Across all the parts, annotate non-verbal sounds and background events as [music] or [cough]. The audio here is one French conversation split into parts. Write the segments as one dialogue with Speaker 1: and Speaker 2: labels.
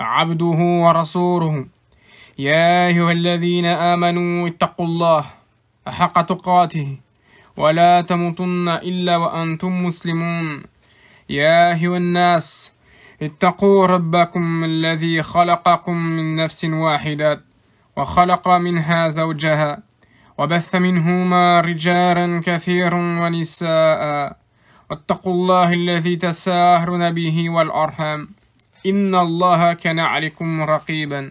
Speaker 1: عبده ورسوله يا أيها الذين آمنوا اتقوا الله حق تقاته ولا تموتن إلا وأنتم مسلمون يا أيها الناس اتقوا ربكم الذي خلقكم من نفس واحدة وخلق منها زوجها وبث منهما رجالا كثيرا ونساء واتقوا الله الذي تساهرون به والأرحام إن الله كان عليكم رقيبا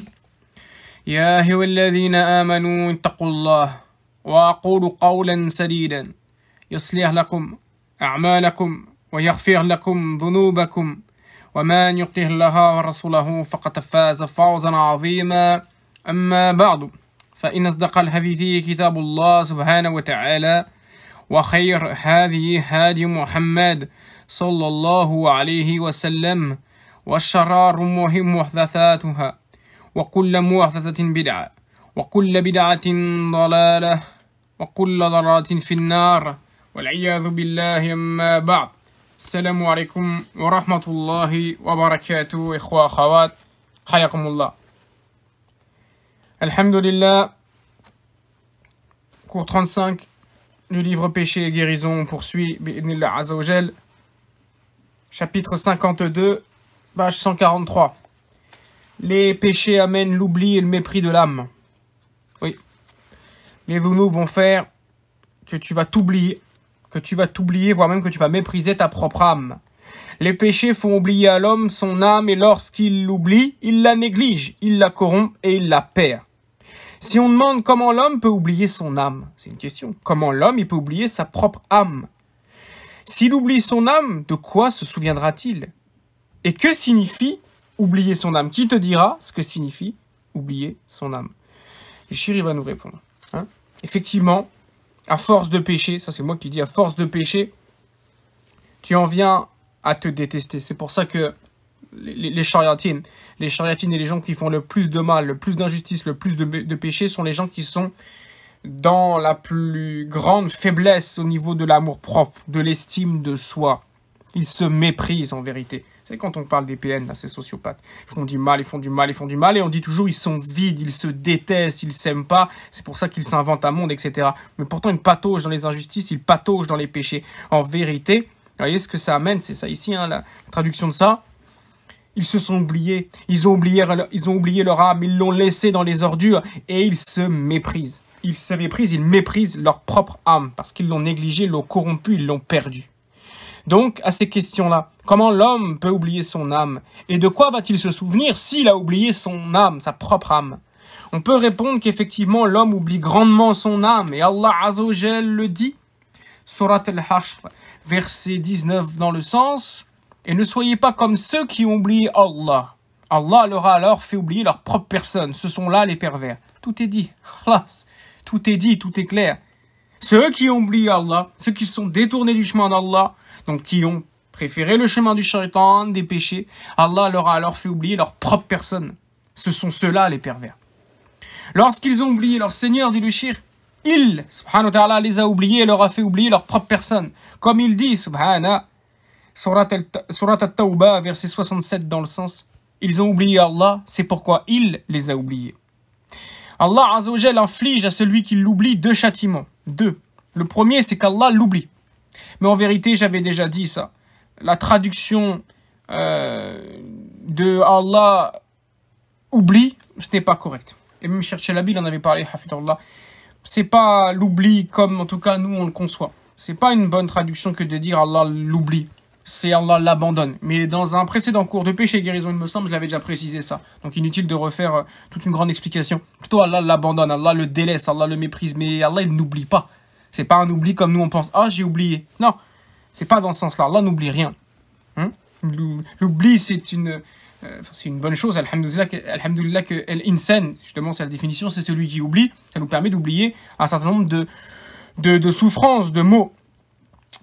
Speaker 1: يا أيها الذين آمنوا اتقوا الله وأقول قولا سديدا يصلح لكم أعمالكم ويغفر لكم ذنوبكم ومن يطه الله ورسوله فقد فاز فوزا عظيما أما بعد فإن أصدق الحديث كتاب الله سبحانه وتعالى وخير هذه هادي محمد صلى الله عليه وسلم والشرار مهم محدثاتها وكل محدثة بدعة وكل بدعة ضلالة وكل ضلالة في النار والعياذ بالله أما بعد السلام عليكم ورحمة الله وبركاته إخوة أخوات حياكم الله الحمد لله cours 35 le livre péché et guérison on poursuit chapitre 52 page 143. Les péchés amènent l'oubli et le mépris de l'âme. Oui. Les nous vont faire que tu vas t'oublier, que tu vas t'oublier, voire même que tu vas mépriser ta propre âme. Les péchés font oublier à l'homme son âme et lorsqu'il l'oublie, il la néglige, il la corrompt et il la perd. Si on demande comment l'homme peut oublier son âme, c'est une question. Comment l'homme peut oublier sa propre âme S'il oublie son âme, de quoi se souviendra-t-il et que signifie oublier son âme Qui te dira ce que signifie oublier son âme Et va nous répondre. Hein. Effectivement, à force de pécher, ça c'est moi qui dis, à force de pécher, tu en viens à te détester. C'est pour ça que les, les chariatines, les chariatines et les gens qui font le plus de mal, le plus d'injustice, le plus de, de péché sont les gens qui sont dans la plus grande faiblesse au niveau de l'amour propre, de l'estime de soi. Ils se méprisent en vérité quand on parle des PN, là, ces sociopathes. Ils font du mal, ils font du mal, ils font du mal, et on dit toujours ils sont vides, ils se détestent, ils s'aiment pas, c'est pour ça qu'ils s'inventent un monde, etc. Mais pourtant, ils pataugent dans les injustices, ils pataugent dans les péchés. En vérité, vous voyez ce que ça amène, c'est ça ici, hein, la traduction de ça. Ils se sont oubliés, ils ont oublié, ils ont oublié leur âme, ils l'ont laissée dans les ordures, et ils se méprisent. Ils se méprisent, ils méprisent leur propre âme, parce qu'ils l'ont négligée, l'ont corrompue, ils l'ont perdue. Donc, à ces questions-là, comment l'homme peut oublier son âme Et de quoi va-t-il se souvenir s'il a oublié son âme, sa propre âme On peut répondre qu'effectivement, l'homme oublie grandement son âme, et Allah Azzawajal le dit, Surat al-Hashr, verset 19 dans le sens, et ne soyez pas comme ceux qui oublient Allah. Allah leur a alors fait oublier leur propre personne. Ce sont là les pervers. Tout est dit. Tout est dit, tout est clair. Ceux qui oublient Allah, ceux qui sont détournés du chemin d'Allah, donc qui ont préféré le chemin du shaitan, des péchés, Allah leur a alors fait oublier leur propre personne. Ce sont ceux-là les pervers. Lorsqu'ils ont oublié leur Seigneur, dit le shir, il, subhanahu les a oubliés et leur a fait oublier leur propre personne. Comme il dit, Subhana, surat al-Tawbah, verset 67 dans le sens, ils ont oublié Allah, c'est pourquoi il les a oubliés. Allah Azzawajal inflige à celui qui l'oublie deux châtiments. Deux. Le premier, c'est qu'Allah l'oublie. Mais en vérité, j'avais déjà dit ça. La traduction euh, de Allah oublie, ce n'est pas correct. Et même chercher il en avait parlé, Allah. C'est pas l'oubli comme en tout cas nous on le conçoit. C'est pas une bonne traduction que de dire Allah l'oublie. C'est Allah l'abandonne. Mais dans un précédent cours de péché et guérison, il me semble, je l'avais déjà précisé ça. Donc inutile de refaire euh, toute une grande explication. Plutôt Allah l'abandonne, Allah le délaisse, Allah le méprise. Mais Allah il n'oublie pas. C'est pas un oubli comme nous on pense. Ah, j'ai oublié. Non, c'est pas dans ce sens-là. Là, n'oublie rien. Hein? L'oubli, c'est une, euh, c'est une bonne chose. Alhamdulillah, alhamdulillah que justement, c'est la définition, c'est celui qui oublie. Ça nous permet d'oublier un certain nombre de, de, souffrances, de mots.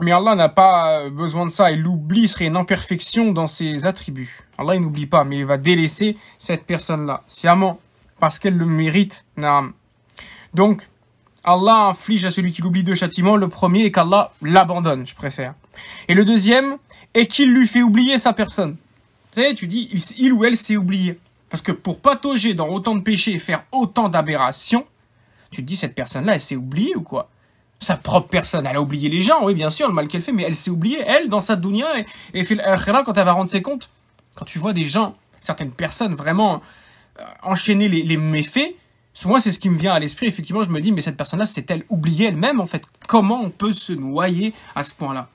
Speaker 1: Mais Allah n'a pas euh, besoin de ça. Et l'oubli serait une imperfection dans ses attributs. Allah, il n'oublie pas, mais il va délaisser cette personne-là, sciemment, parce qu'elle le mérite. Donc, Allah inflige à celui qui l'oublie deux châtiments. Le premier est qu'Allah l'abandonne, je préfère. Et le deuxième est qu'il lui fait oublier sa personne. Tu sais, tu dis, il ou elle s'est oublié. Parce que pour patauger dans autant de péchés et faire autant d'aberrations, tu te dis, cette personne-là, elle s'est oubliée ou quoi Sa propre personne, elle a oublié les gens, oui, bien sûr, le mal qu'elle fait, mais elle s'est oubliée, elle, dans sa dunya, et, fait quand elle va rendre ses comptes. Quand tu vois des gens, certaines personnes vraiment euh, enchaîner les méfaits, moi, c'est ce qui me vient à l'esprit. Effectivement, je me dis, mais cette personne-là s'est-elle oubliée elle-même, en fait Comment on peut se noyer à ce point-là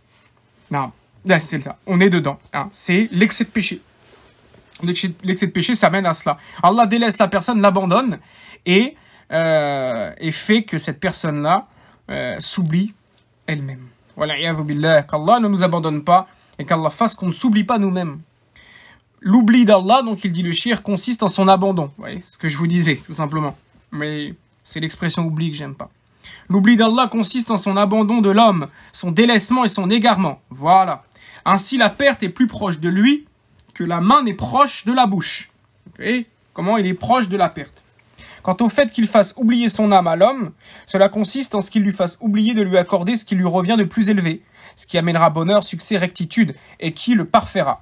Speaker 1: Non, c'est ça. On est dedans. Hein. C'est l'excès de péché. L'excès de péché, ça mène à cela. Allah délaisse la personne, l'abandonne et, euh, fait que cette personne-là euh, s'oublie elle-même. Voilà, qu'Allah ne nous abandonne pas et qu'Allah fasse qu'on ne s'oublie pas nous-mêmes. L'oubli d'Allah, donc il dit le shir, consiste en son abandon. Vous voyez ce que je vous disais, tout simplement mais c'est l'expression oubli que j'aime pas. L'oubli d'Allah consiste en son abandon de l'homme, son délaissement et son égarement. Voilà. Ainsi, la perte est plus proche de lui que la main n'est proche de la bouche. voyez Comment il est proche de la perte. Quant au fait qu'il fasse oublier son âme à l'homme, cela consiste en ce qu'il lui fasse oublier de lui accorder ce qui lui revient de plus élevé, ce qui amènera bonheur, succès, rectitude, et qui le parfaira.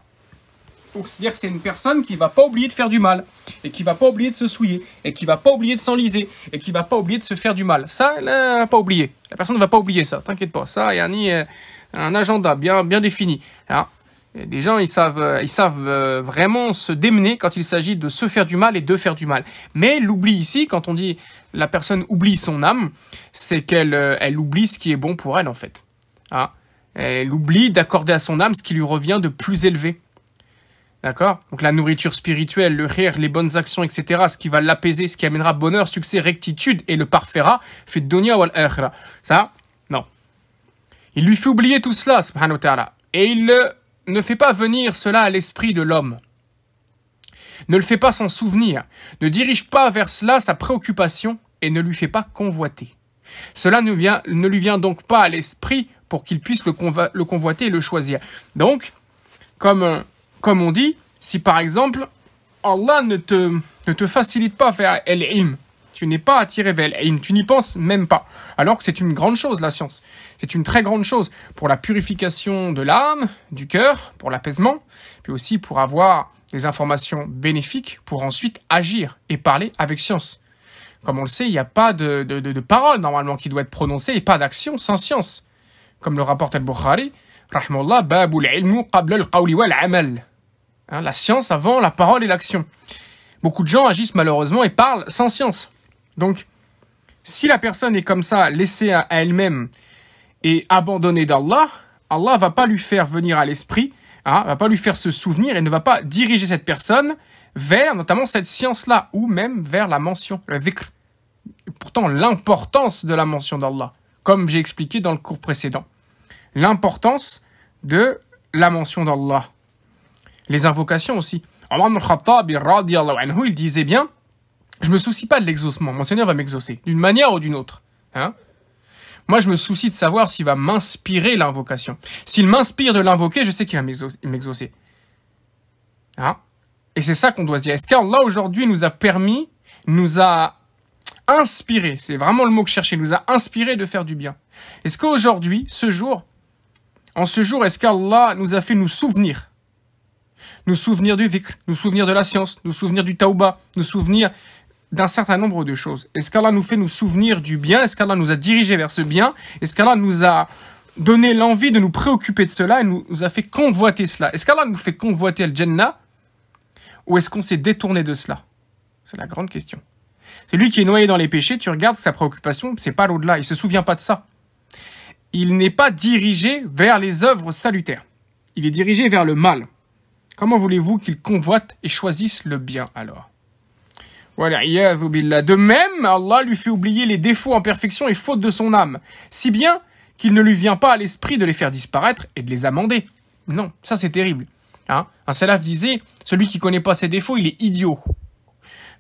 Speaker 1: Donc c'est-à-dire que c'est une personne qui va pas oublier de faire du mal, et qui va pas oublier de se souiller, et qui va pas oublier de s'enliser, et qui va pas oublier de se faire du mal. Ça, elle n'a pas oublié. La personne ne va pas oublier ça, t'inquiète pas. Ça, y il a un agenda bien, bien défini. Ah. Les des gens, ils savent, euh, ils savent euh, vraiment se démener quand il s'agit de se faire du mal et de faire du mal. Mais l'oubli ici, quand on dit la personne oublie son âme, c'est qu'elle euh, elle oublie ce qui est bon pour elle en fait. Ah. Elle oublie d'accorder à son âme ce qui lui revient de plus élevé. D'accord Donc la nourriture spirituelle, le rire, les bonnes actions, etc. Ce qui va l'apaiser, ce qui amènera bonheur, succès, rectitude et le parfaira. Fait dunya wal akhira. Ça, non. Il lui fait oublier tout cela, subhanahu wa ta'ala. Et il ne fait pas venir cela à l'esprit de l'homme. Ne le fait pas sans souvenir. Ne dirige pas vers cela sa préoccupation et ne lui fait pas convoiter. Cela ne, lui vient donc pas à l'esprit pour qu'il puisse le, le convoiter et le choisir. Donc, comme euh, comme on dit, si par exemple, Allah ne te, facilite pas faire el tu n'es pas attiré vers l'ilm, tu n'y penses même pas. Alors que c'est une grande chose, la science. C'est une très grande chose pour la purification de l'âme, du cœur, pour l'apaisement, puis aussi pour avoir des informations bénéfiques pour ensuite agir et parler avec science. Comme on le sait, il n'y a pas de, de, parole normalement qui doit être prononcée et pas d'action sans science. Comme le rapporte Al-Bukhari, Rahmallah, qabla qawli wal-amal. Hein, la science avant la parole et l'action. Beaucoup de gens agissent malheureusement et parlent sans science. Donc, si la personne est comme ça, laissée à elle-même et abandonnée d'Allah, Allah va pas lui faire venir à l'esprit, hein, va pas lui faire se souvenir et ne va pas diriger cette personne vers notamment cette science-là ou même vers la mention, le dhikr. Pourtant, l'importance de la mention d'Allah, comme j'ai expliqué dans le cours précédent. L'importance de la mention d'Allah les invocations aussi. Omar ibn il disait bien, je me soucie pas de l'exaucement, mon Seigneur va m'exaucer, d'une manière ou d'une autre. Hein Moi, je me soucie de savoir s'il va m'inspirer l'invocation. S'il m'inspire de l'invoquer, je sais qu'il va m'exaucer. Hein Et c'est ça qu'on doit se dire. Est-ce qu'Allah aujourd'hui nous a permis, nous a inspiré, c'est vraiment le mot que je cherchais, nous a inspiré de faire du bien. Est-ce qu'aujourd'hui, ce jour, en ce jour, est-ce qu'Allah nous a fait nous souvenir nous souvenir du vikr, nous souvenir de la science, nous souvenir du taouba, nous souvenir d'un certain nombre de choses. Est-ce qu'Allah nous fait nous souvenir du bien Est-ce qu'Allah nous a dirigé vers ce bien Est-ce qu'Allah nous a donné l'envie de nous préoccuper de cela et nous, a fait convoiter cela Est-ce qu'Allah nous fait convoiter le Jannah Ou est-ce qu'on s'est détourné de cela C'est la grande question. Celui qui est noyé dans les péchés, tu regardes sa préoccupation, c'est pas l'au-delà, il se souvient pas de ça. Il n'est pas dirigé vers les œuvres salutaires. Il est dirigé vers le mal. Comment voulez-vous qu'ils convoitent et choisissent le bien alors voilà, de même, Allah lui fait oublier les défauts, imperfections et fautes de son âme, si bien qu'il ne lui vient pas à l'esprit de les faire disparaître et de les amender. Non, ça c'est terrible. Hein Un salaf disait, celui qui connaît pas ses défauts, il est idiot.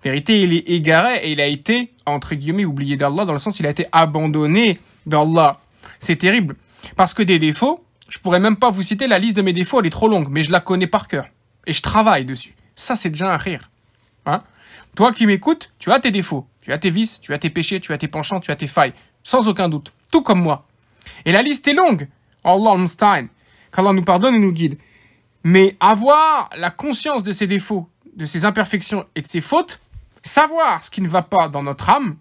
Speaker 1: Vérité, il est égaré et il a été, entre guillemets, oublié d'Allah, dans le sens il a été abandonné d'Allah. C'est terrible. Parce que des défauts, je pourrais même pas vous citer la liste de mes défauts, elle est trop longue, mais je la connais par cœur. Et je travaille dessus. Ça, c'est déjà un rire. Hein Toi qui m'écoutes, tu as tes défauts, tu as tes vices, tu as tes péchés, tu as tes penchants, tu as tes failles. Sans aucun doute. Tout comme moi. Et la liste est longue. Allah Einstein. Qu'Allah nous pardonne et nous guide. Mais avoir la conscience de ses défauts, de ses imperfections et de ses fautes, savoir ce qui ne va pas dans notre âme,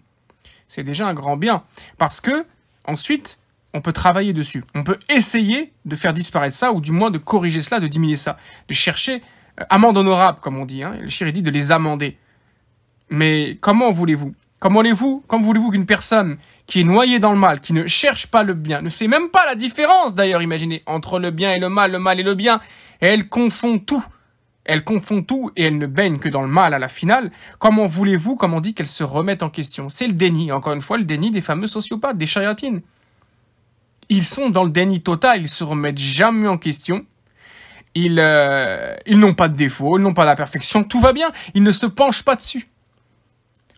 Speaker 1: c'est déjà un grand bien. Parce que, ensuite, on peut travailler dessus. On peut essayer de faire disparaître ça, ou du moins de corriger cela, de diminuer ça, de chercher euh, amende honorable, comme on dit. Hein. Le dit de les amender. Mais comment voulez-vous Comment voulez-vous Comment voulez-vous qu'une personne qui est noyée dans le mal, qui ne cherche pas le bien, ne fait même pas la différence d'ailleurs, imaginez, entre le bien et le mal, le mal et le bien, elle confond tout. Elle confond tout et elle ne baigne que dans le mal à la finale. Comment voulez-vous, comme on dit, qu'elle se remette en question C'est le déni, encore une fois, le déni des fameux sociopathes, des chariotines ils sont dans le déni total, ils se remettent jamais en question. Ils, euh, ils n'ont pas de défaut, ils n'ont pas la perfection, tout va bien, ils ne se penchent pas dessus.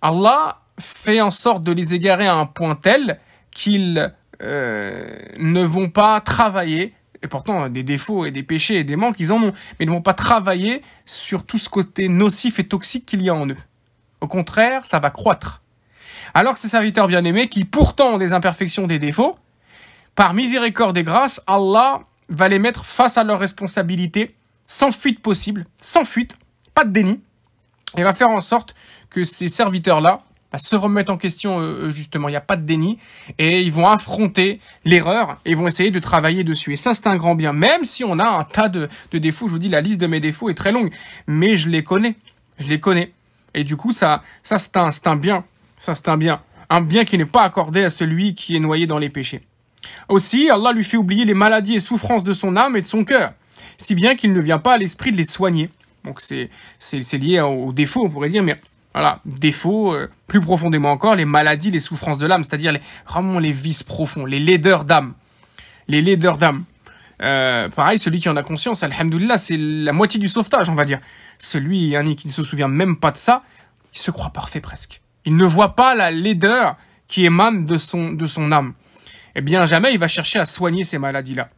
Speaker 1: Allah fait en sorte de les égarer à un point tel qu'ils euh, ne vont pas travailler, et pourtant des défauts et des péchés et des manques, ils en ont, mais ils ne vont pas travailler sur tout ce côté nocif et toxique qu'il y a en eux. Au contraire, ça va croître. Alors que ces serviteurs bien-aimés, qui pourtant ont des imperfections, des défauts, par miséricorde et grâce, Allah va les mettre face à leurs responsabilités, sans fuite possible, sans fuite, pas de déni, et va faire en sorte que ces serviteurs-là bah, se remettent en question, euh, euh, justement, il n'y a pas de déni, et ils vont affronter l'erreur, et vont essayer de travailler dessus. Et ça, c'est un grand bien, même si on a un tas de, défauts, je vous dis, la liste de mes défauts est très longue, mais je les connais, je les connais. Et du coup, ça, ça c'est un bien, ça c'est un bien, un bien qui n'est pas accordé à celui qui est noyé dans les péchés. Aussi, Allah lui fait oublier les maladies et souffrances de son âme et de son cœur, si bien qu'il ne vient pas à l'esprit de les soigner. Donc c'est lié au défaut, on pourrait dire, mais voilà, défaut, euh, plus profondément encore, les maladies, les souffrances de l'âme, c'est-à-dire les, vraiment les vices profonds, les laideurs d'âme. Les laideurs d'âme. Euh, pareil, celui qui en a conscience, Alhamdulillah, c'est la moitié du sauvetage, on va dire. Celui qui ne se souvient même pas de ça, il se croit parfait presque. Il ne voit pas la laideur qui émane de son, de son âme eh bien jamais il va chercher à soigner ces maladies-là.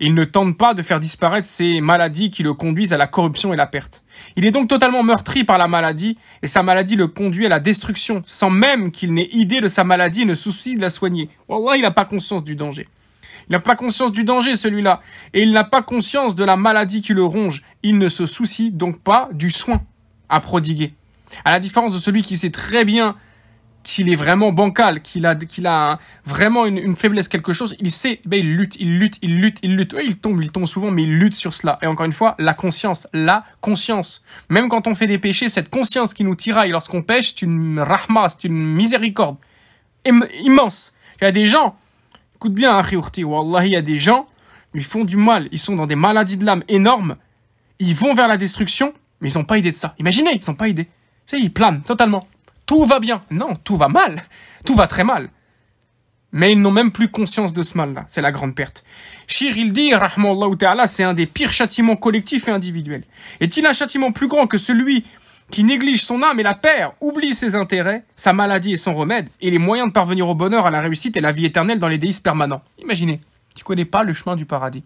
Speaker 1: Il ne tente pas de faire disparaître ces maladies qui le conduisent à la corruption et la perte. Il est donc totalement meurtri par la maladie, et sa maladie le conduit à la destruction, sans même qu'il n'ait idée de sa maladie et ne soucie de la soigner. Wallah, il n'a pas conscience du danger. Il n'a pas conscience du danger, celui-là. Et il n'a pas conscience de la maladie qui le ronge. Il ne se soucie donc pas du soin à prodiguer. À la différence de celui qui sait très bien qu'il est vraiment bancal, qu'il a, qu'il a vraiment une, faiblesse, quelque chose, il sait, ben il lutte, il lutte, il lutte, il lutte. Oui, il tombe, il tombe souvent, mais il lutte sur cela. Et encore une fois, la conscience, la conscience. Même quand on fait des péchés, cette conscience qui nous tiraille lorsqu'on pêche, c'est une rahma, c'est une miséricorde immense. Il y a des gens, écoute bien, hein, il y a des gens, ils font du mal, ils sont dans des maladies de l'âme énormes, ils vont vers la destruction, mais ils n'ont pas idée de ça. Imaginez, ils n'ont pas idée. Ils planent totalement tout va bien. Non, tout va mal. Tout va très mal. Mais ils n'ont même plus conscience de ce mal-là. C'est la grande perte. Shirildi, rahmallahu ta'ala, c'est un des pires châtiments collectifs et individuels. Est-il un châtiment plus grand que celui qui néglige son âme et la perd, oublie ses intérêts, sa maladie et son remède, et les moyens de parvenir au bonheur, à la réussite et à la vie éternelle dans les délices permanents Imaginez, tu connais pas le chemin du paradis.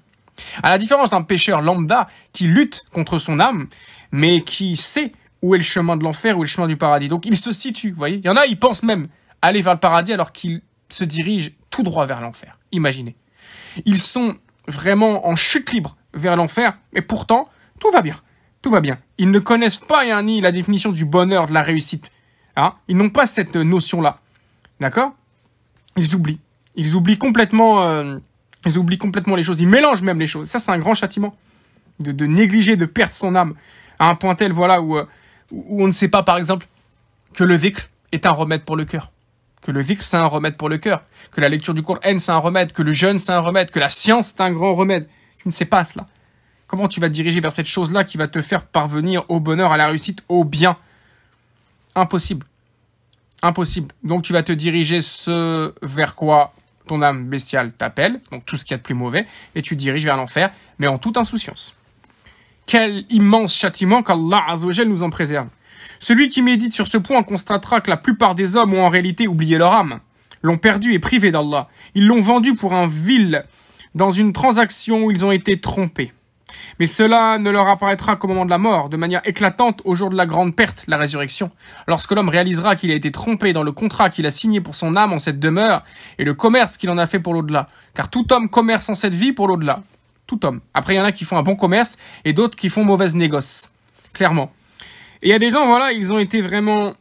Speaker 1: À la différence d'un pêcheur lambda qui lutte contre son âme, mais qui sait où est le chemin de l'enfer, où est le chemin du paradis. Donc ils se situent, vous voyez. Il y en a, ils pensent même aller vers le paradis alors qu'ils se dirigent tout droit vers l'enfer. Imaginez. Ils sont vraiment en chute libre vers l'enfer, mais pourtant, tout va bien. Tout va bien. Ils ne connaissent pas, Yanni, hein, ni la définition du bonheur, de la réussite. Hein ils n'ont pas cette notion-là. D'accord Ils oublient. Ils oublient complètement... Euh, ils oublient complètement les choses. Ils mélangent même les choses. Ça, c'est un grand châtiment. De, négliger, de perdre son âme. À un point tel, voilà, où... Euh, où on ne sait pas, par exemple, que le zikr est un remède pour le cœur, que le zikr, c'est un remède pour le cœur, que la lecture du Coran, c'est un remède, que le jeûne, c'est un remède, que la science, c'est un grand remède. Tu ne sais pas cela. Comment tu vas te diriger vers cette chose-là qui va te faire parvenir au bonheur, à la réussite, au bien Impossible. Impossible. Donc tu vas te diriger ce vers quoi ton âme bestiale t'appelle, donc tout ce qu'il y a de plus mauvais, et tu diriges vers l'enfer, mais en toute insouciance. Quel immense châtiment qu'Allah azogène nous en préserve. Celui qui médite sur ce point constatera que la plupart des hommes ont en réalité oublié leur âme, l'ont perdu et privé d'Allah. Ils l'ont vendue pour un vil dans une transaction où ils ont été trompés. Mais cela ne leur apparaîtra qu'au moment de la mort, de manière éclatante au jour de la grande perte, la résurrection, lorsque l'homme réalisera qu'il a été trompé dans le contrat qu'il a signé pour son âme en cette demeure et le commerce qu'il en a fait pour l'au-delà, car tout homme commerce en cette vie pour l'au-delà tout homme. Après, il y en a qui font un bon commerce et d'autres qui font mauvaise négoce, clairement. Et il y a des gens, voilà, ils ont été vraiment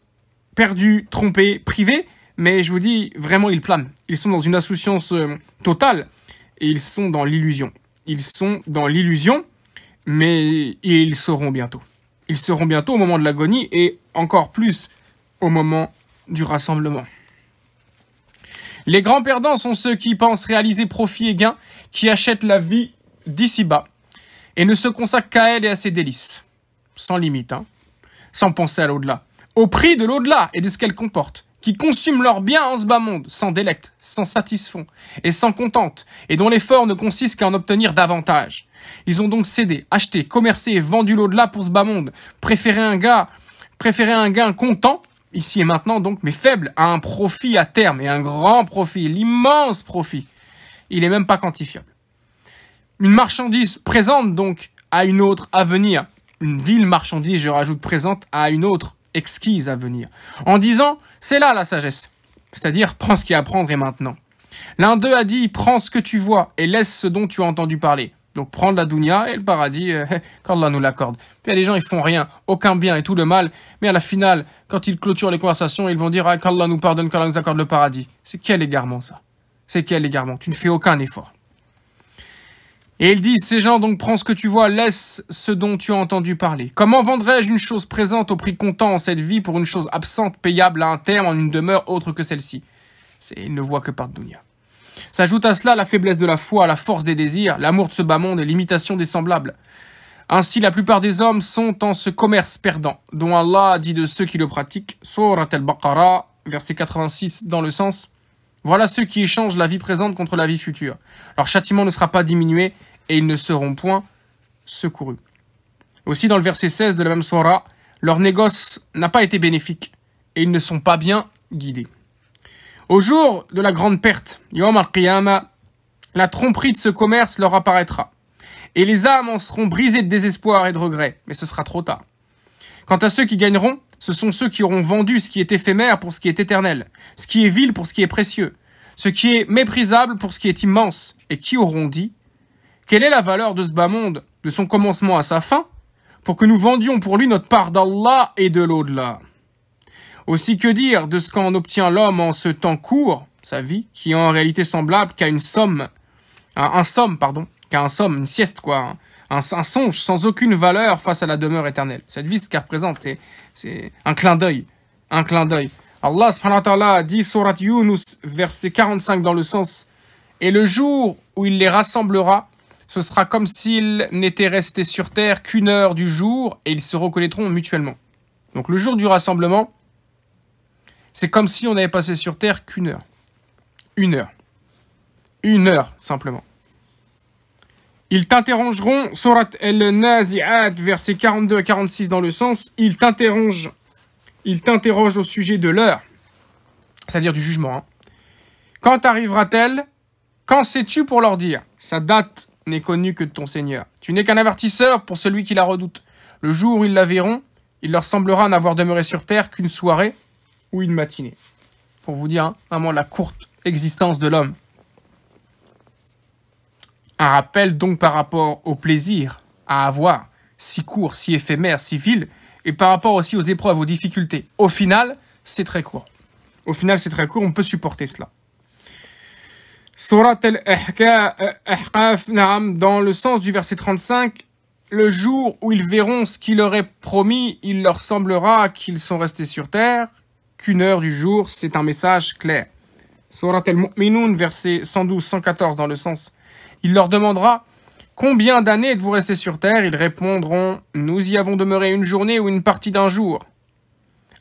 Speaker 1: perdus, trompés, privés, mais je vous dis, vraiment, ils planent. Ils sont dans une insouciance euh, totale et ils sont dans l'illusion. Ils sont dans l'illusion, mais ils seront bientôt. Ils seront bientôt au moment de l'agonie et encore plus au moment du rassemblement. Les grands perdants sont ceux qui pensent réaliser profit et gain, qui achètent la vie d'ici-bas et ne se consacre qu'à elle et à ses délices, sans limite, hein, sans penser à l'au-delà, au prix de l'au-delà et de ce qu'elle comporte, qui consument leurs bien en ce bas monde, sans délecte, sans satisfont et sans contente, et dont l'effort ne consiste qu'à en obtenir davantage. Ils ont donc cédé, acheté, commercé et vendu l'au-delà pour ce bas monde, préféré un gars, préféré un gain content ici et maintenant donc, mais faible, à un profit à terme, et un grand profit, l'immense profit. Il est même pas quantifiable une marchandise présente donc à une autre à venir. Une ville marchandise, je rajoute présente à une autre exquise à venir. En disant, c'est là la sagesse. C'est-à-dire, prends ce qui y à prendre et maintenant. L'un d'eux a dit, prends ce que tu vois et laisse ce dont tu as entendu parler. Donc prendre la dounia et le paradis, euh, [laughs] qu'Allah nous l'accorde. Puis il y a des gens, ils font rien, aucun bien et tout le mal. Mais à la finale, quand ils clôturent les conversations, ils vont dire, ah, qu'Allah nous pardonne, qu'Allah nous accorde le paradis. C'est quel égarement ça C'est quel égarement Tu ne fais aucun effort. Et ils disent, ces gens donc prends ce que tu vois, laisse ce dont tu as entendu parler. Comment vendrais-je une chose présente au prix comptant en cette vie pour une chose absente payable à un terme en une demeure autre que celle-ci Ils ne voient que par Dounia. S'ajoute à cela la faiblesse de la foi, la force des désirs, l'amour de ce bas monde et l'imitation des semblables. Ainsi, la plupart des hommes sont en ce commerce perdant, dont Allah dit de ceux qui le pratiquent, Surat al-Baqarah, verset 86, dans le sens voilà ceux qui échangent la vie présente contre la vie future. Leur châtiment ne sera pas diminué et ils ne seront point secourus. Aussi dans le verset 16 de la même Sora, leur négoce n'a pas été bénéfique et ils ne sont pas bien guidés. Au jour de la grande perte, Yom al la tromperie de ce commerce leur apparaîtra. Et les âmes en seront brisées de désespoir et de regret, mais ce sera trop tard. Quant à ceux qui gagneront, ce sont ceux qui auront vendu ce qui est éphémère pour ce qui est éternel, ce qui est vil pour ce qui est précieux, ce qui est méprisable pour ce qui est immense, et qui auront dit Quelle est la valeur de ce bas monde, de son commencement à sa fin, pour que nous vendions pour lui notre part d'Allah et de l'au-delà Aussi que dire de ce qu'en obtient l'homme en ce temps court, sa vie, qui est en réalité semblable qu'à une somme, un somme, pardon, qu'à un somme, une sieste, quoi, hein un, songe sans aucune valeur face à la demeure éternelle. Cette vie, ce qu'elle représente, c'est, un clin d'œil. Un clin d'œil. Allah subhanahu wa ta'ala dit Surat Yunus, verset 45 dans le sens Et le jour où il les rassemblera, ce sera comme s'ils n'étaient restés sur terre qu'une heure du jour et ils se reconnaîtront mutuellement. Donc le jour du rassemblement, c'est comme si on avait passé sur terre qu'une heure. Une heure. Une heure, simplement. Ils t'interrogeront, Surat El naziat versets 42 à 46 dans le sens, ils t'interrogent, ils t'interrogent au sujet de l'heure, c'est-à-dire du jugement. Hein. Quand arrivera-t-elle Quand sais-tu pour leur dire Sa date n'est connue que de ton Seigneur. Tu n'es qu'un avertisseur pour celui qui la redoute. Le jour où ils la verront, il leur semblera n'avoir demeuré sur terre qu'une soirée ou une matinée. Pour vous dire, hein, vraiment la courte existence de l'homme. Un rappel donc par rapport au plaisir à avoir, si court, si éphémère, si vil, et par rapport aussi aux épreuves, aux difficultés. Au final, c'est très court. Au final, c'est très court, on peut supporter cela. Surat al-Ahqaf, dans le sens du verset 35, le jour où ils verront ce qu'il leur est promis, il leur semblera qu'ils sont restés sur terre, qu'une heure du jour, c'est un message clair. Surat al-Mu'minun, verset 112-114, dans le sens il leur demandera Combien d'années êtes-vous restés sur Terre Ils répondront Nous y avons demeuré une journée ou une partie d'un jour.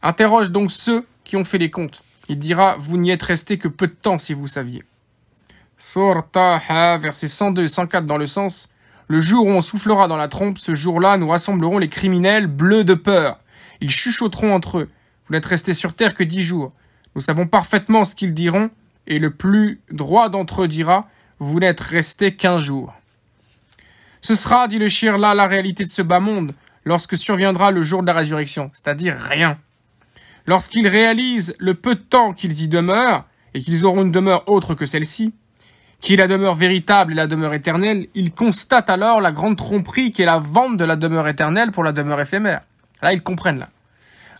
Speaker 1: Interroge donc ceux qui ont fait les comptes. Il dira Vous n'y êtes restés que peu de temps si vous saviez. Surtaha » verset 102 et 104 dans le sens Le jour où on soufflera dans la trompe, ce jour-là, nous rassemblerons les criminels bleus de peur. Ils chuchoteront entre eux Vous n'êtes restés sur terre que dix jours. Nous savons parfaitement ce qu'ils diront, et le plus droit d'entre eux dira vous n'êtes resté qu'un jour. »« Ce sera, dit le shir, là la réalité de ce bas monde, lorsque surviendra le jour de la résurrection, c'est-à-dire rien. Lorsqu'ils réalisent le peu de temps qu'ils y demeurent, et qu'ils auront une demeure autre que celle-ci, qui est la demeure véritable et la demeure éternelle, ils constatent alors la grande tromperie qui est la vente de la demeure éternelle pour la demeure éphémère. Là, ils comprennent là.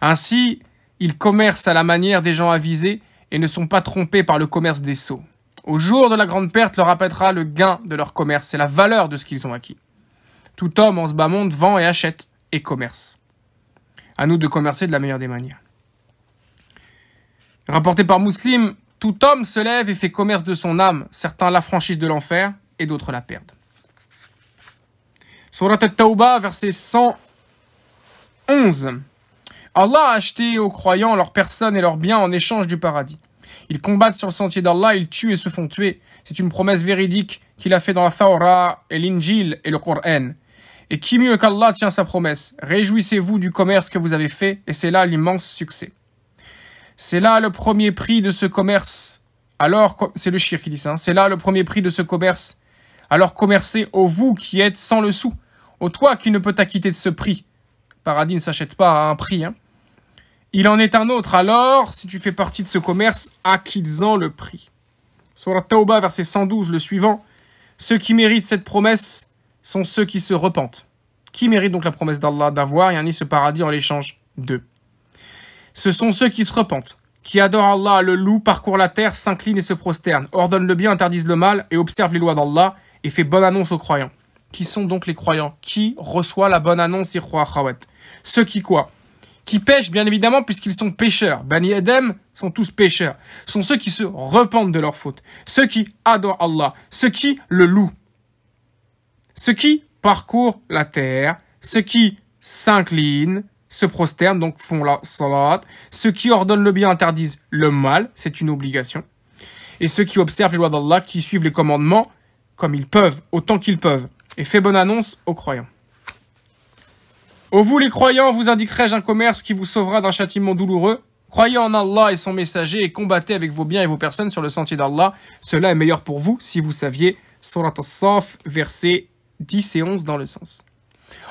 Speaker 1: Ainsi, ils commercent à la manière des gens avisés et ne sont pas trompés par le commerce des sceaux. Au jour de la grande perte leur apparaîtra le gain de leur commerce et la valeur de ce qu'ils ont acquis. Tout homme en ce bas monde vend et achète et commerce. À nous de commercer de la meilleure des manières. Rapporté par Muslim, tout homme se lève et fait commerce de son âme. Certains la franchissent de l'enfer et d'autres la perdent. Surat al-Tawbah, verset 111. Allah a acheté aux croyants leurs personnes et leurs biens en échange du paradis. Ils combattent sur le sentier d'Allah, ils tuent et se font tuer. C'est une promesse véridique qu'il a fait dans la Thawra et l'Injil et le Qur'an. Et qui mieux qu'Allah tient sa promesse Réjouissez-vous du commerce que vous avez fait, et c'est là l'immense succès. C'est là le premier prix de ce commerce. Alors, c'est le shir qui dit ça, hein. c'est là le premier prix de ce commerce. Alors commercez au vous qui êtes sans le sou, au toi qui ne peut t'acquitter de ce prix. Paradis ne s'achète pas à un prix. Hein. Il en est un autre. Alors, si tu fais partie de ce commerce, acquittes-en le prix. Sur la Taouba, verset 112, le suivant. Ceux qui méritent cette promesse sont ceux qui se repentent. Qui mérite donc la promesse d'Allah d'avoir et un ce paradis en l'échange d'eux Ce sont ceux qui se repentent, qui adorent Allah, le loup, parcourent la terre, s'inclinent et se prosternent, ordonnent le bien, interdisent le mal et observent les lois d'Allah et fait bonne annonce aux croyants. Qui sont donc les croyants Qui reçoit la bonne annonce Ceux qui quoi qui pêchent bien évidemment puisqu'ils sont pêcheurs. Bani adem sont tous pêcheurs. sont ceux qui se repentent de leurs fautes, ceux qui adorent Allah, ceux qui le louent, ceux qui parcourent la terre, ceux qui s'inclinent, se prosternent, donc font la salat, ceux qui ordonnent le bien interdisent le mal, c'est une obligation, et ceux qui observent les lois d'Allah, qui suivent les commandements comme ils peuvent, autant qu'ils peuvent, et fait bonne annonce aux croyants. Ô vous les croyants, vous indiquerai-je un commerce qui vous sauvera d'un châtiment douloureux Croyez en Allah et son messager et combattez avec vos biens et vos personnes sur le sentier d'Allah. Cela est meilleur pour vous si vous saviez Surat as-Saf, versets 10 et 11 dans le sens.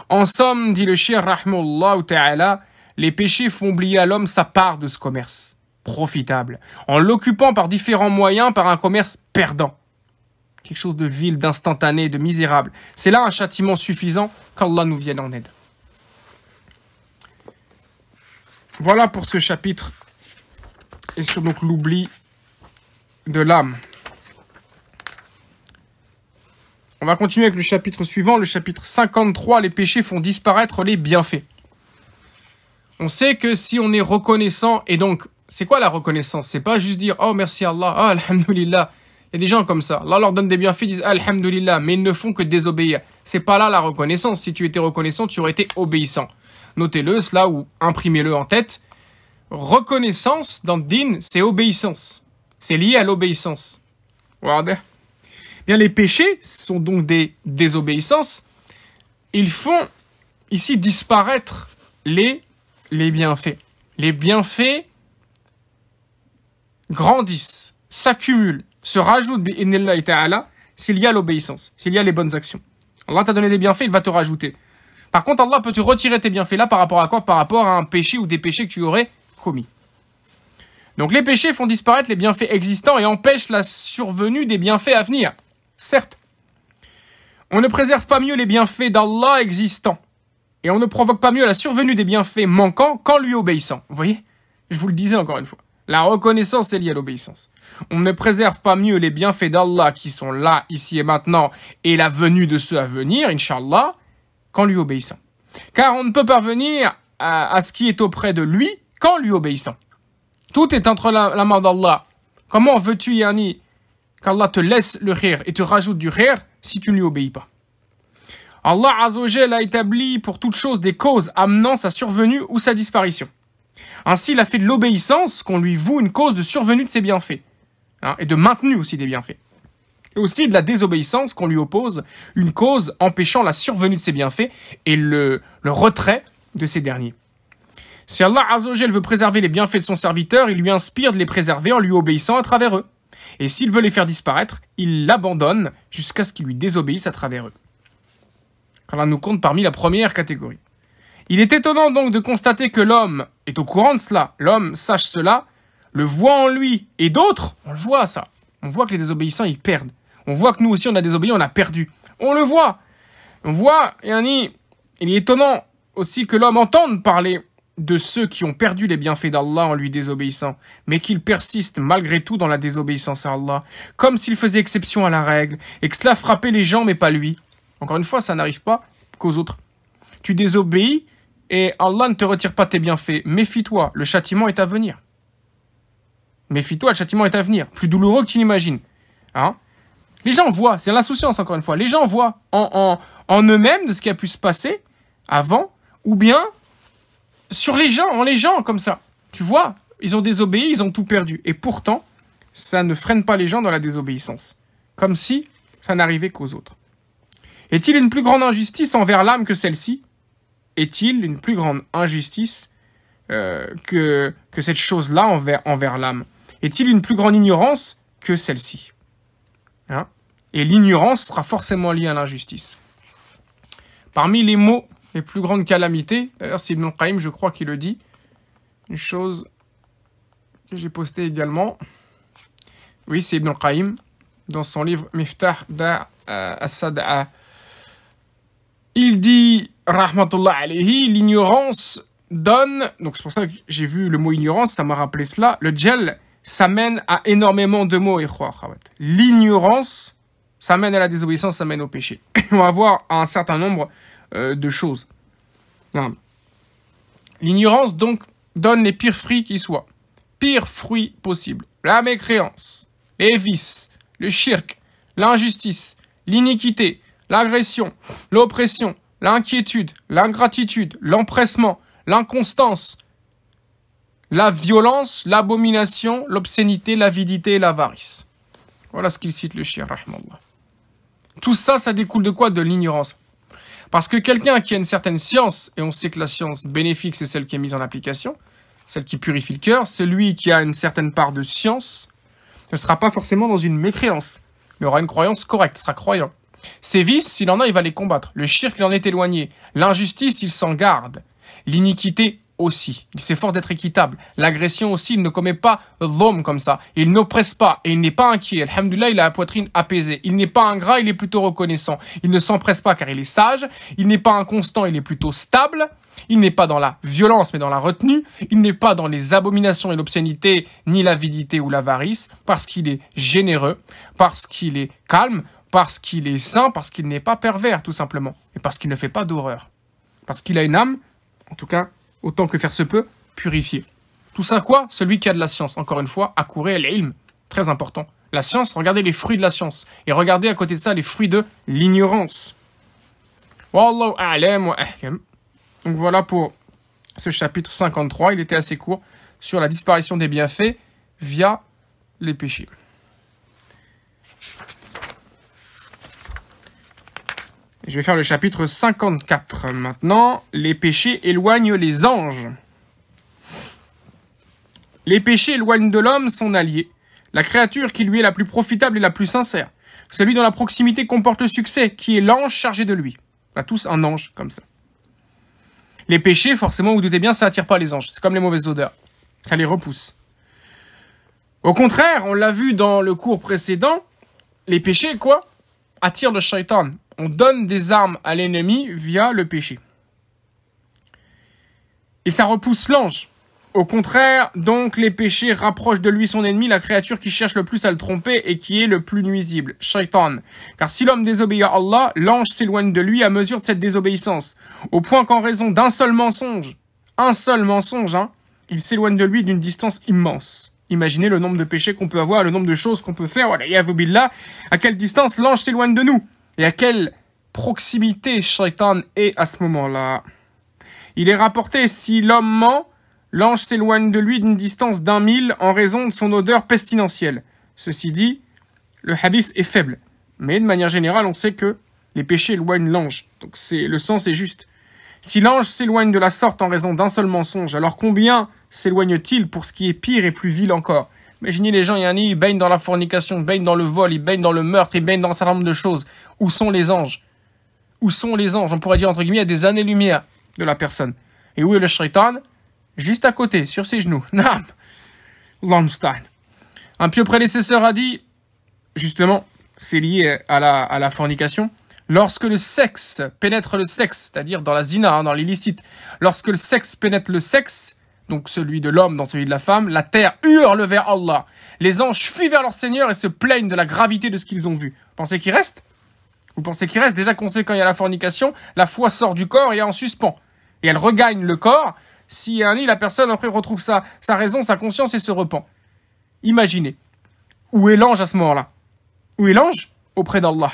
Speaker 1: En somme, dit le shir Rahmullah Ta'ala, les péchés font oublier à l'homme sa part de ce commerce profitable, en l'occupant par différents moyens par un commerce perdant. Quelque chose de vil, d'instantané, de misérable. C'est là un châtiment suffisant qu'Allah nous vienne en aide. Voilà pour ce chapitre et sur donc l'oubli de l'âme. On va continuer avec le chapitre suivant, le chapitre 53, les péchés font disparaître les bienfaits. On sait que si on est reconnaissant, et donc, c'est quoi la reconnaissance C'est pas juste dire, oh merci Allah, oh alhamdulillah. Il y a des gens comme ça. Allah leur donne des bienfaits, ils disent alhamdulillah, mais ils ne font que désobéir. C'est pas là la reconnaissance. Si tu étais reconnaissant, tu aurais été obéissant. Notez-le, cela ou imprimez-le en tête. Reconnaissance dans din, c'est obéissance. C'est lié à l'obéissance. Bien, les péchés sont donc des désobéissances. Ils font ici disparaître les, les bienfaits. Les bienfaits grandissent, s'accumulent, se rajoutent s'il y a l'obéissance, s'il y a les bonnes actions. Allah t'a donné des bienfaits, il va te rajouter. Par contre, Allah peut tu retirer tes bienfaits là par rapport à quoi Par rapport à un péché ou des péchés que tu aurais commis. Donc les péchés font disparaître les bienfaits existants et empêchent la survenue des bienfaits à venir. Certes. On ne préserve pas mieux les bienfaits d'Allah existants. Et on ne provoque pas mieux la survenue des bienfaits manquants qu'en lui obéissant. Vous voyez Je vous le disais encore une fois. La reconnaissance est liée à l'obéissance. On ne préserve pas mieux les bienfaits d'Allah qui sont là, ici et maintenant, et la venue de ceux à venir, inshallah qu'en lui obéissant. Car on ne peut parvenir à, ce qui est auprès de lui qu'en lui obéissant. Tout est entre la, main d'Allah. Comment veux-tu, Yani, qu'Allah te laisse le rire et te rajoute du rire si tu ne lui obéis pas Allah Azogel a établi pour toute chose des causes amenant sa survenue ou sa disparition. Ainsi, il a fait de l'obéissance qu'on lui voue une cause de survenue de ses bienfaits, hein, et de maintenue aussi des bienfaits et aussi de la désobéissance qu'on lui oppose, une cause empêchant la survenue de ses bienfaits et le, le retrait de ces derniers. Si Allah Azogel veut préserver les bienfaits de son serviteur, il lui inspire de les préserver en lui obéissant à travers eux. Et s'il veut les faire disparaître, il l'abandonne jusqu'à ce qu'il lui désobéisse à travers eux. Allah nous compte parmi la première catégorie. Il est étonnant donc de constater que l'homme est au courant de cela, l'homme sache cela, le voit en lui, et d'autres, on le voit ça. On voit que les désobéissants, ils perdent. On voit que nous aussi, on a désobéi, on a perdu. On le voit. On voit, Yanni, il est étonnant aussi que l'homme entende parler de ceux qui ont perdu les bienfaits d'Allah en lui désobéissant, mais qu'il persiste malgré tout dans la désobéissance à Allah, comme s'il faisait exception à la règle, et que cela frappait les gens mais pas lui. Encore une fois, ça n'arrive pas qu'aux autres. Tu désobéis et Allah ne te retire pas tes bienfaits. Méfie-toi, le châtiment est à venir. Méfie-toi, le châtiment est à venir. Plus douloureux que tu n'imagines. Hein les gens voient, c'est l'insouciance encore une fois, les gens voient en, eux-mêmes de ce qui a pu se passer avant, ou bien sur les gens, en les gens comme ça. Tu vois, ils ont désobéi, ils ont tout perdu. Et pourtant, ça ne freine pas les gens dans la désobéissance. Comme si ça n'arrivait qu'aux autres. Est-il une plus grande injustice envers l'âme que celle-ci Est-il une plus grande injustice euh, que, que cette chose-là envers, envers l'âme Est-il une plus grande ignorance que celle-ci Hein? et l'ignorance sera forcément liée à l'injustice. Parmi les mots, les plus grandes calamités, d'ailleurs c'est Ibn Qayyim, je crois, qu'il le dit, une chose que j'ai postée également, oui, c'est Ibn Qayyim, dans son livre Miftah da Assad'a. Il dit, rahmatullah alayhi, l'ignorance donne, donc c'est pour ça que j'ai vu le mot ignorance, ça m'a rappelé cela, le gel ça mène à énormément de mots, L'ignorance, ça mène à la désobéissance, ça mène au péché. [coughs] On va voir un certain nombre euh, de choses. L'ignorance, donc, donne les pires fruits qui soient. Pires fruits possibles. La mécréance, les vices, le shirk, l'injustice, l'iniquité, l'agression, l'oppression, l'inquiétude, l'ingratitude, l'empressement, l'inconstance, la violence, l'abomination, l'obscénité, l'avidité et l'avarice. Voilà ce qu'il cite le chien Rahman. Tout ça, ça découle de quoi De l'ignorance. Parce que quelqu'un qui a une certaine science, et on sait que la science bénéfique, c'est celle qui est mise en application, celle qui purifie le cœur, celui qui a une certaine part de science, ne sera pas forcément dans une mécréance, mais aura une croyance correcte, sera croyant. Ses vices, s'il en a, il va les combattre. Le shirk, il en est éloigné. L'injustice, il s'en garde. L'iniquité, aussi. Il s'efforce d'être équitable. L'agression aussi, il ne commet pas l'homme comme ça. Il n'oppresse pas et il n'est pas inquiet. Alhamdulillah, il a la poitrine apaisée. Il n'est pas ingrat, il est plutôt reconnaissant. Il ne s'empresse pas car il est sage. Il n'est pas inconstant, il est plutôt stable. Il n'est pas dans la violence mais dans la retenue. Il n'est pas dans les abominations et l'obscénité, ni l'avidité ou l'avarice, parce qu'il est généreux, parce qu'il est calme, parce qu'il est sain, parce qu'il n'est pas pervers tout simplement, et parce qu'il ne fait pas d'horreur. Parce qu'il a une âme, en tout cas autant que faire se peut, purifier. Tout ça quoi Celui qui a de la science. Encore une fois, accourait l'ilm, très important. La science, regardez les fruits de la science. Et regardez à côté de ça les fruits de l'ignorance. Wallahu a'lam wa Donc voilà pour ce chapitre 53. Il était assez court sur la disparition des bienfaits via les péchés. Je vais faire le chapitre 54 maintenant. Les péchés éloignent les anges. Les péchés éloignent de l'homme son allié, la créature qui lui est la plus profitable et la plus sincère, celui dont la proximité comporte le succès, qui est l'ange chargé de lui. On tous un ange comme ça. Les péchés, forcément, vous, doutez bien, ça n'attire pas les anges. C'est comme les mauvaises odeurs. Ça les repousse. Au contraire, on l'a vu dans le cours précédent, les péchés, quoi Attirent le shaitan, on donne des armes à l'ennemi via le péché. Et ça repousse l'ange. Au contraire, donc, les péchés rapprochent de lui son ennemi, la créature qui cherche le plus à le tromper et qui est le plus nuisible, Shaitan. Car si l'homme désobéit à Allah, l'ange s'éloigne de lui à mesure de cette désobéissance, au point qu'en raison d'un seul mensonge, un seul mensonge, hein, il s'éloigne de lui d'une distance immense. Imaginez le nombre de péchés qu'on peut avoir, le nombre de choses qu'on peut faire, voilà, à quelle distance l'ange s'éloigne de nous et à quelle proximité Shaitan est à ce moment-là. Il est rapporté si l'homme ment, l'ange s'éloigne de lui d'une distance d'un mille en raison de son odeur pestilentielle. Ceci dit, le hadith est faible. Mais de manière générale, on sait que les péchés éloignent l'ange. Donc le sens est juste. Si l'ange s'éloigne de la sorte en raison d'un seul mensonge, alors combien s'éloigne-t-il pour ce qui est pire et plus vil encore Imaginez les gens, il y ils baignent dans la fornication, ils baignent dans le vol, ils baignent dans le meurtre, ils baignent dans un certain nombre de choses. Où sont les anges Où sont les anges On pourrait dire, entre guillemets, à des années-lumière de la personne. Et où est le shaitan Juste à côté, sur ses genoux. [laughs] Nam Un pieux prédécesseur a dit, justement, c'est lié à la, la fornication, lorsque le sexe pénètre le sexe, c'est-à-dire dans la zina, hein, dans l'illicite, lorsque le sexe pénètre le sexe, donc celui de l'homme dans celui de la femme, la terre hurle vers Allah. Les anges fuient vers leur Seigneur et se plaignent de la gravité de ce qu'ils ont vu. pensez qu'il reste Vous pensez qu'il reste Déjà qu'on quand il y a la fornication, la foi sort du corps et est en suspens. Et elle regagne le corps. Si y a un lit, la personne après retrouve sa raison, sa conscience et se repent. Imaginez. Où est l'ange à ce moment-là Où est l'ange Auprès d'Allah.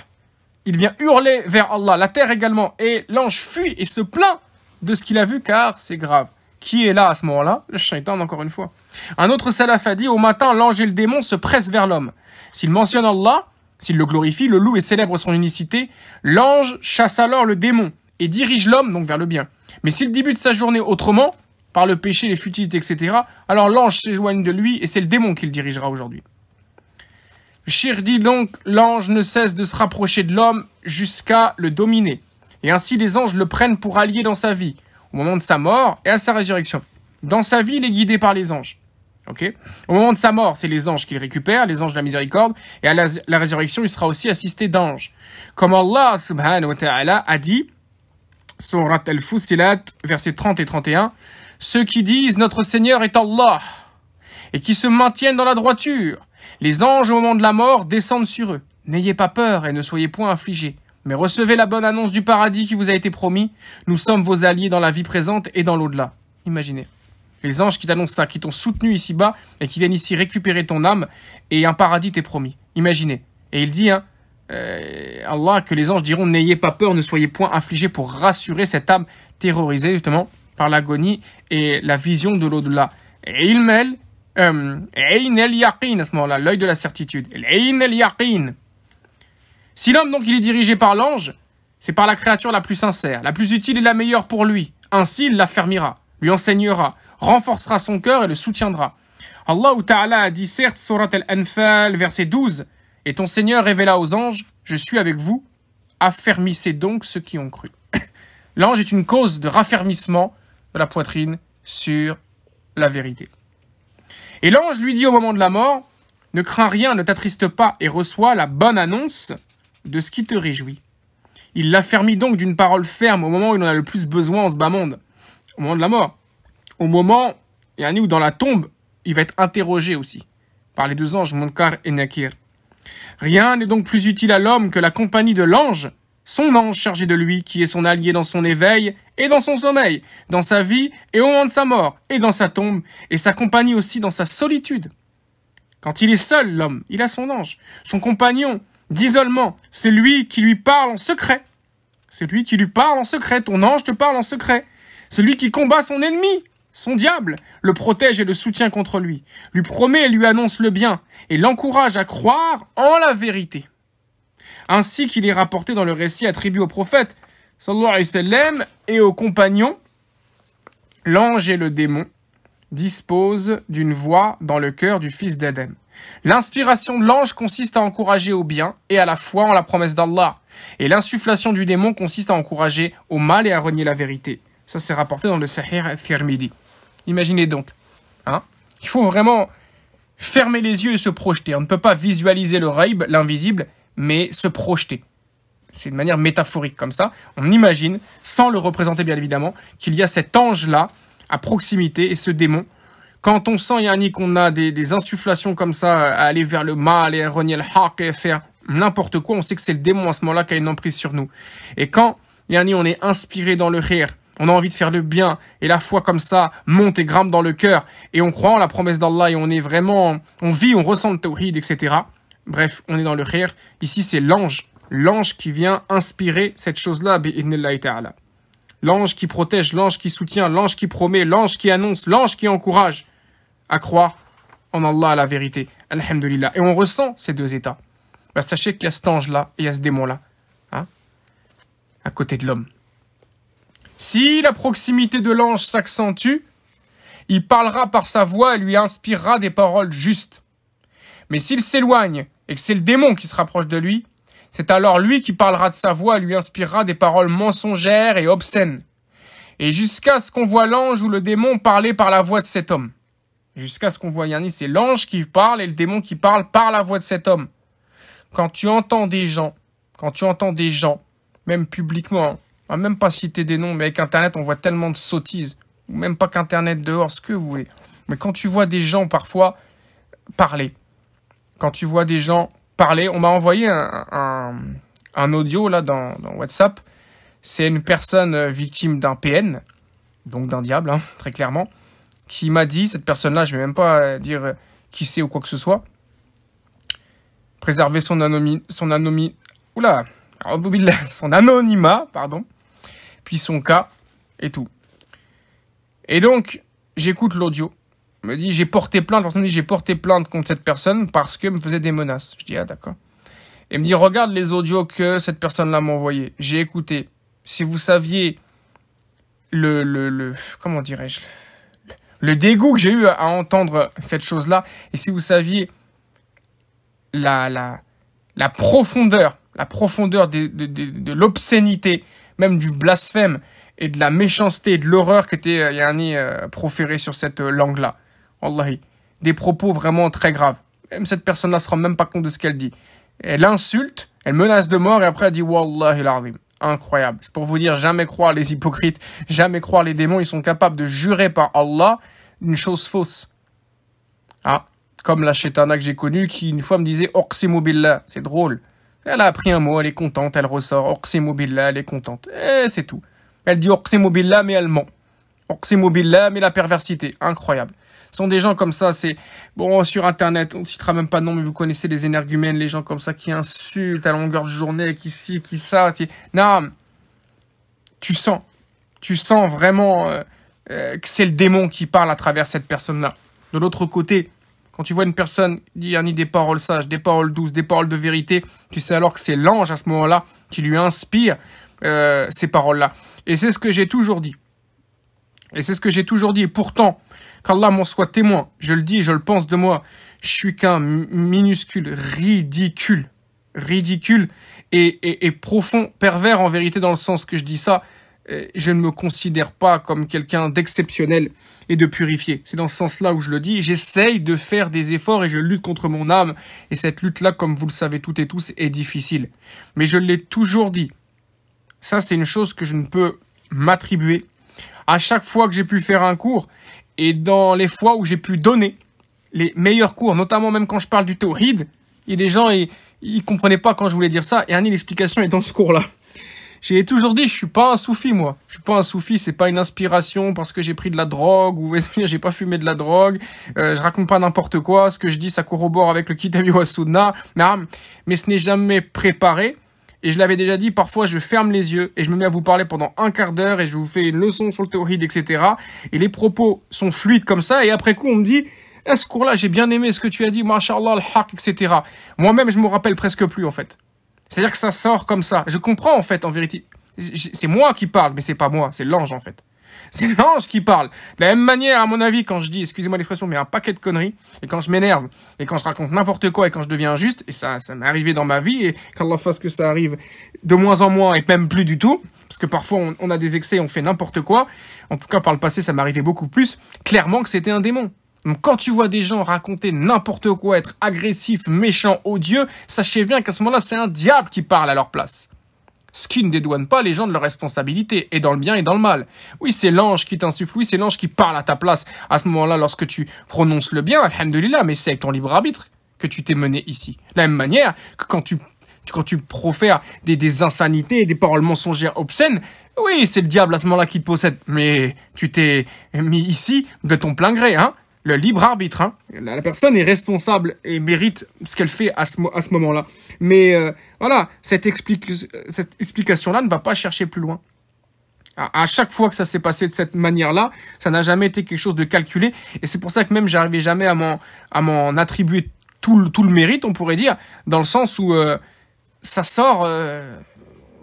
Speaker 1: Il vient hurler vers Allah, la terre également, et l'ange fuit et se plaint de ce qu'il a vu car c'est grave. Qui est là à ce moment-là Le shaitan, encore une fois. Un autre salaf a dit, au matin, l'ange et le démon se pressent vers l'homme. S'il mentionne Allah, s'il le glorifie, le loue et célèbre son unicité, l'ange chasse alors le démon et dirige l'homme donc vers le bien. Mais s'il débute sa journée autrement, par le péché, les futilités, etc., alors l'ange s'éloigne de lui et c'est le démon qui le dirigera aujourd'hui. Shir dit donc, l'ange ne cesse de se rapprocher de l'homme jusqu'à le dominer. Et ainsi les anges le prennent pour allié dans sa vie au moment de sa mort et à sa résurrection. Dans sa vie, il est guidé par les anges. au moment de sa mort, c'est les anges qu'il récupère, les anges de la miséricorde, et à la, résurrection, il sera aussi assisté d'anges. Comme Allah subhanahu wa ta'ala a dit, surat al-Fusilat, versets 30 et 31, ceux qui disent notre Seigneur est Allah, et qui se maintiennent dans la droiture, les anges au moment de la mort descendent sur eux. N'ayez pas peur et ne soyez point affligés. Mais recevez la bonne annonce du paradis qui vous a été promis. Nous sommes vos alliés dans la vie présente et dans l'au-delà. Imaginez. Les anges qui t'annoncent ça, qui t'ont soutenu ici-bas et qui viennent ici récupérer ton âme et un paradis t'est promis. Imaginez. Et il dit, hein, euh, Allah, que les anges diront N'ayez pas peur, ne soyez point infligés pour rassurer cette âme terrorisée justement par l'agonie et la vision de l'au-delà. Et il mêle, euh, à ce moment-là, l'œil de la certitude. Si l'homme donc il est dirigé par l'ange, c'est par la créature la plus sincère, la plus utile et la meilleure pour lui. Ainsi, il l'affermira, lui enseignera, renforcera son cœur et le soutiendra. Allah Ta'ala a dit certes, Surat al-Anfal, verset 12, Et ton Seigneur révéla aux anges, Je suis avec vous, affermissez donc ceux qui ont cru. [coughs] L'ange est une cause de raffermissement de la poitrine sur la vérité. Et l'ange lui dit au moment de la mort, Ne crains rien, ne t'attriste pas, et reçois la bonne annonce de ce qui te réjouit. Il l'affermit donc d'une parole ferme au moment où il en a le plus besoin en ce bas monde, au moment de la mort, au moment et où dans la tombe, il va être interrogé aussi par les deux anges Monkar et Nakir. Rien n'est donc plus utile à l'homme que la compagnie de l'ange, son ange chargé de lui, qui est son allié dans son éveil et dans son sommeil, dans sa vie et au moment de sa mort, et dans sa tombe, et sa compagnie aussi dans sa solitude. Quand il est seul, l'homme, il a son ange, son compagnon, d'isolement. C'est lui qui lui parle en secret. C'est lui qui lui parle en secret. Ton ange te parle en secret. Celui qui combat son ennemi, son diable, le protège et le soutient contre lui, lui promet et lui annonce le bien, et l'encourage à croire en la vérité. Ainsi qu'il est rapporté dans le récit attribué au prophète, sallallahu alayhi wa et aux compagnons, l'ange et le démon disposent d'une voix dans le cœur du fils d'Adam. L'inspiration de l'ange consiste à encourager au bien et à la foi en la promesse d'Allah. Et l'insufflation du démon consiste à encourager au mal et à renier la vérité. Ça, c'est rapporté dans le Sahih al Imaginez donc. Hein Il faut vraiment fermer les yeux et se projeter. On ne peut pas visualiser le raïb, l'invisible, mais se projeter. C'est de manière métaphorique comme ça. On imagine, sans le représenter bien évidemment, qu'il y a cet ange-là à proximité et ce démon quand on sent, Yanni, qu'on a des, insufflations comme ça, à aller vers le mal et à renier le haq et faire n'importe quoi, on sait que c'est le démon à ce moment-là qui a une emprise sur nous. Et quand, Yanni, on est inspiré dans le rire, on a envie de faire le bien et la foi comme ça monte et grimpe dans le cœur et on croit en la promesse d'Allah et on est vraiment, on vit, on ressent le tawhid, etc. Bref, on est dans le rire. Ici, c'est l'ange, l'ange qui vient inspirer cette chose-là, L'ange qui protège, l'ange qui soutient, l'ange qui promet, l'ange qui annonce, l'ange qui encourage à croire en Allah à la vérité. Alhamdulillah. Et on ressent ces deux états. Bah, sachez qu'il y a cet ange-là et il y a ce démon-là. Hein à côté de l'homme. Si la proximité de l'ange s'accentue, il parlera par sa voix et lui inspirera des paroles justes. Mais s'il s'éloigne et que c'est le démon qui se rapproche de lui, c'est alors lui qui parlera de sa voix et lui inspirera des paroles mensongères et obscènes. Et jusqu'à ce qu'on voit l'ange ou le démon parler par la voix de cet homme. Jusqu'à ce qu'on voit Yannis, c'est l'ange qui parle et le démon qui parle par la voix de cet homme. Quand tu entends des gens, quand tu entends des gens, même publiquement, hein, on même pas citer des noms, mais avec Internet, on voit tellement de sottises, ou même pas qu'Internet dehors, ce que vous voulez. Mais quand tu vois des gens parfois parler, quand tu vois des gens parler, on m'a envoyé un, audio là dans, WhatsApp, c'est une personne euh, victime d'un PN, donc d'un diable, hein, très clairement, qui m'a dit, cette personne-là, je ne vais même pas euh, dire euh, qui c'est ou quoi que ce soit, préserver son, anonyme, son, oula, [laughs] son anonymat, pardon, puis son cas et tout. Et donc, j'écoute l'audio. Me dit, j'ai porté plainte. j'ai porté plainte contre cette personne parce qu'elle me faisait des menaces. Je dis, ah d'accord. Et me dit, regarde les audios que cette personne-là m'a envoyé. J'ai écouté. Si vous saviez le, le comment dirais-je, le dégoût que j'ai eu à entendre cette chose-là. Et si vous saviez la, la, la profondeur, la profondeur de, l'obscénité, même du blasphème et de la méchanceté et de l'horreur qui était euh, euh proférée sur cette euh, langue-là. Wallahi. Des propos vraiment très graves. Même cette personne-là se rend même pas compte de ce qu'elle dit. Elle insulte, elle menace de mort et après elle dit Wallahi l'azim incroyable. C'est pour vous dire, jamais croire les hypocrites, jamais croire les démons, ils sont capables de jurer par Allah une chose fausse. Ah, comme la chétana que j'ai connue qui une fois me disait oxymobilla, c'est drôle. Elle a appris un mot, elle est contente, elle ressort oxymobilla, elle est contente. Et eh, c'est tout. Elle dit oxymobilla mais elle ment. oxymobilla mais la perversité, incroyable sont des gens comme ça. C'est bon sur Internet, on ne citera même pas de nom, mais vous connaissez les énergumènes, les gens comme ça qui insultent à longueur de journée, qui ci, qui ça. Qui... Non, tu sens, tu sens vraiment euh, euh, que c'est le démon qui parle à travers cette personne-là. De l'autre côté, quand tu vois une personne dire ni des paroles sages, des paroles douces, des paroles de vérité, tu sais alors que c'est l'ange à ce moment-là qui lui inspire euh, ces paroles-là. Et c'est ce que j'ai toujours dit. Et c'est ce que j'ai toujours dit. Et pourtant, qu'Allah m'en soit témoin, je le dis je le pense de moi, je suis qu'un minuscule, ridicule, ridicule et, profond, pervers en vérité dans le sens que je dis ça. Euh, je ne me considère pas comme quelqu'un d'exceptionnel et de purifié. C'est dans ce sens-là où je le dis. J'essaye de faire des efforts et je lutte contre mon âme. Et cette lutte-là, comme vous le savez toutes et tous, est difficile. Mais je l'ai toujours dit. Ça, c'est une chose que je ne peux m'attribuer à chaque fois que j'ai pu faire un cours et dans les fois où j'ai pu donner les meilleurs cours, notamment même quand je parle du tawhid, et les gens ils, comprenaient pas quand je voulais dire ça et Annie l'explication est dans ce cours là. J'ai toujours dit je suis pas un soufi moi. Je suis pas un soufi, c'est pas une inspiration parce que j'ai pris de la drogue ou j'ai pas fumé de la drogue, euh, je raconte pas n'importe quoi, ce que je dis ça corrobore avec le kitab Mais ce n'est jamais préparé. Et je l'avais déjà dit, parfois je ferme les yeux et je me mets à vous parler pendant un quart d'heure et je vous fais une leçon sur le théorie etc. Et les propos sont fluides comme ça et après coup on me dit est eh, ce cours-là, j'ai bien aimé ce que tu as dit, mashallah, al haq, etc. Moi-même, je me rappelle presque plus, en fait. C'est-à-dire que ça sort comme ça. Je comprends, en fait, en vérité. C'est moi qui parle, mais c'est pas moi, c'est l'ange, en fait. C'est l'ange qui parle. De la même manière, à mon avis, quand je dis, excusez-moi l'expression, mais un paquet de conneries, et quand je m'énerve, et quand je raconte n'importe quoi, et quand je deviens injuste, et ça, ça m'est arrivé dans ma vie, et qu'Allah fasse que ça arrive de moins en moins, et même plus du tout, parce que parfois on, a des excès, on fait n'importe quoi. En tout cas, par le passé, ça m'arrivait beaucoup plus. Clairement que c'était un démon. Donc quand tu vois des gens raconter n'importe quoi, être agressif, méchant, odieux, sachez bien qu'à ce moment-là, c'est un diable qui parle à leur place. Ce qui ne dédouane pas les gens de leur responsabilité et dans le bien et dans le mal. Oui, c'est l'ange qui t'insuffle, oui, c'est l'ange qui parle à ta place à ce moment-là lorsque tu prononces le bien, alhamdulillah, mais c'est avec ton libre arbitre que tu t'es mené ici. De la même manière que quand tu quand tu profères des, des insanités, des paroles mensongères obscènes, oui, c'est le diable à ce moment-là qui te possède. Mais tu t'es mis ici de ton plein gré, hein le libre arbitre. Hein. La, personne est responsable et mérite ce qu'elle fait à ce, moment-là. Mais euh, voilà, cette, explication-là ne va pas chercher plus loin. À, chaque fois que ça s'est passé de cette manière-là, ça n'a jamais été quelque chose de calculé. Et c'est pour ça que même j'arrivais jamais à m'en attribuer tout le, tout le, mérite, on pourrait dire, dans le sens où euh, ça sort, euh,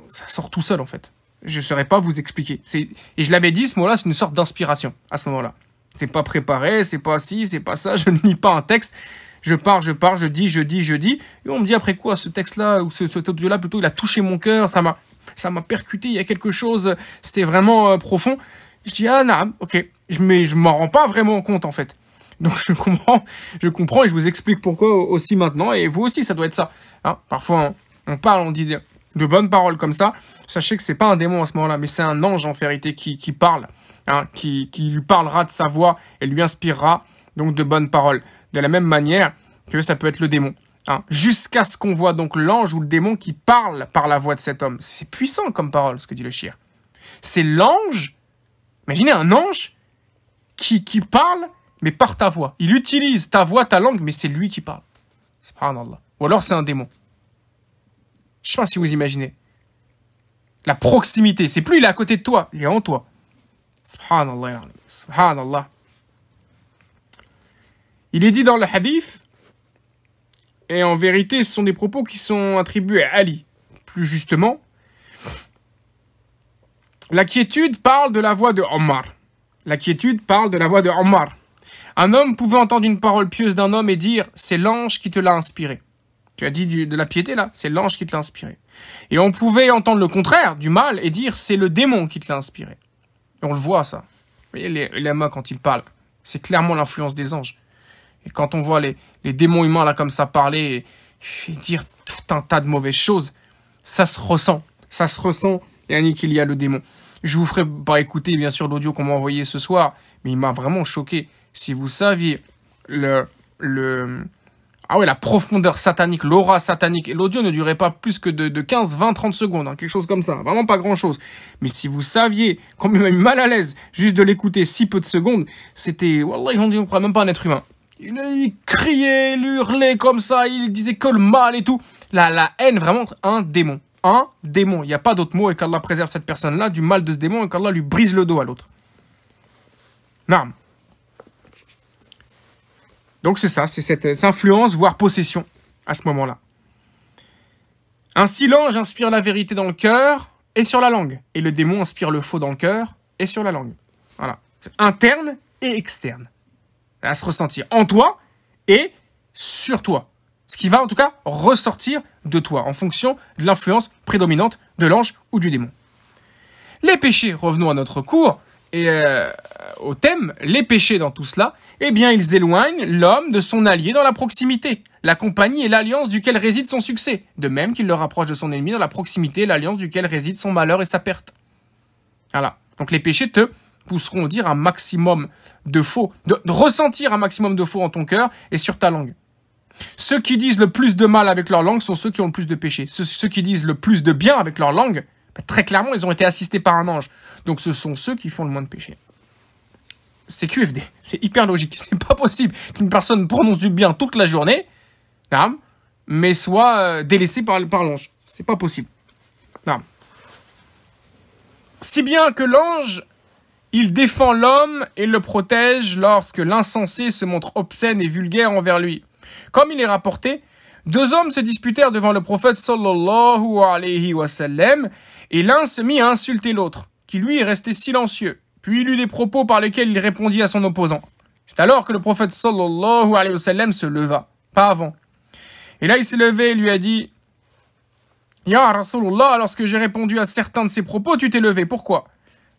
Speaker 1: ça sort tout seul en fait. Je ne saurais pas vous expliquer. Et je l'avais dit, ce mot-là, c'est une sorte d'inspiration à ce moment-là. C'est pas préparé, c'est pas si, c'est pas ça, [laughs] je ne lis pas un texte. Je pars, je pars, je dis, je dis, je dis. Et on me dit après quoi, ce texte-là, ou ce, cet audio-là, plutôt, il a touché mon cœur, ça m'a, ça m'a percuté, il y a quelque chose, c'était vraiment euh, profond. Je dis, ah, non, ok. Mais je m'en rends pas vraiment compte, en fait. Donc [laughs] je comprends, je comprends et je vous explique pourquoi aussi maintenant. Et vous aussi, ça doit être ça. Hein. Parfois, on parle, on dit de bonnes paroles comme ça. Sachez que c'est pas un démon à ce moment-là, mais c'est un ange en vérité qui, qui parle. Hein, qui, lui parlera de sa voix et lui inspirera donc de bonnes paroles. De la même manière que ça peut être le démon. Hein. jusqu'à ce qu'on voit donc l'ange ou le démon qui parle par la voix de cet homme. C'est puissant comme parole, ce que dit le chien C'est l'ange, imaginez un ange qui, qui parle, mais par ta voix. Il utilise ta voix, ta langue, mais c'est lui qui parle. Subhanallah. Ou alors c'est un démon. Je sais pas si vous imaginez. La proximité, c'est plus il est à côté de toi, il est en toi. Subhanallah. Subhanallah. Il est dit dans le hadith, et en vérité, ce sont des propos qui sont attribués à Ali, plus justement. La quiétude parle de la voix de Omar. La quiétude parle de la voix de Omar. Un homme pouvait entendre une parole pieuse d'un homme et dire C'est l'ange qui te l'a inspiré. Tu as dit de la piété là, c'est l'ange qui te l'a inspiré. Et on pouvait entendre le contraire du mal et dire C'est le démon qui te l'a inspiré on le voit, ça. Vous voyez, les, les mains, quand ils parlent, c'est clairement l'influence des anges. Et quand on voit les, démons humains, là, comme ça, parler et, dire tout un tas de mauvaises choses, ça se ressent. Ça se ressent. Et Annick, il y a le démon. Je vous ferai pas écouter, bien sûr, l'audio qu'on m'a envoyé ce soir, mais il m'a vraiment choqué. Si vous saviez le, le, ah ouais, la profondeur satanique, l'aura satanique. Et l'audio ne durait pas plus que de, 15, 20, 30 secondes, hein, quelque chose comme ça. Hein. Vraiment pas grand chose. Mais si vous saviez combien même mal à l'aise juste de l'écouter si peu de secondes, c'était, wallah, on ne croit même pas un être humain. Il, criait, il hurlait comme ça, il disait que le mal et tout. La, la haine, vraiment, un démon. Un démon. Il n'y a pas d'autre mot et qu'Allah préserve cette personne-là du mal de ce démon et qu'Allah lui brise le dos à l'autre. Non. Donc c'est ça, c'est cette, influence, voire possession, à ce moment-là. Ainsi l'ange inspire la vérité dans le cœur et sur la langue, et le démon inspire le faux dans le cœur et sur la langue. Voilà, interne et externe. À se ressentir en toi et sur toi. Ce qui va en tout cas ressortir de toi en fonction de l'influence prédominante de l'ange ou du démon. Les péchés, revenons à notre cours, et euh, au thème les péchés dans tout cela, eh bien ils éloignent l'homme de son allié dans la proximité, la compagnie et l'alliance duquel réside son succès, de même qu'il le rapproche de son ennemi dans la proximité l'alliance duquel réside son malheur et sa perte. Voilà. Donc les péchés te pousseront à dire un maximum de faux, de, ressentir un maximum de faux en ton cœur et sur ta langue. Ceux qui disent le plus de mal avec leur langue sont ceux qui ont le plus de péchés. Ceux, qui disent le plus de bien avec leur langue, très clairement, ils ont été assistés par un ange. Donc ce sont ceux qui font le moins de péchés c'est QFD. C'est hyper logique. [laughs] C'est pas possible qu'une personne prononce du bien toute la journée, mais soit euh, délaissée par, l'ange. C'est pas possible. Si bien que l'ange, il défend l'homme et le protège lorsque l'insensé se montre obscène et vulgaire envers lui. Comme il est rapporté, deux hommes se disputèrent devant le prophète sallallahu alayhi wa et l'un se mit à insulter l'autre, qui lui est resté silencieux puis il eut des propos par lesquels il répondit à son opposant. C'est alors que le prophète sallallahu alayhi wa sallam se leva, pas avant. Et là il s'est levé et lui a dit Ya Rasulullah, lorsque j'ai répondu à certains de ses propos, tu t'es levé, pourquoi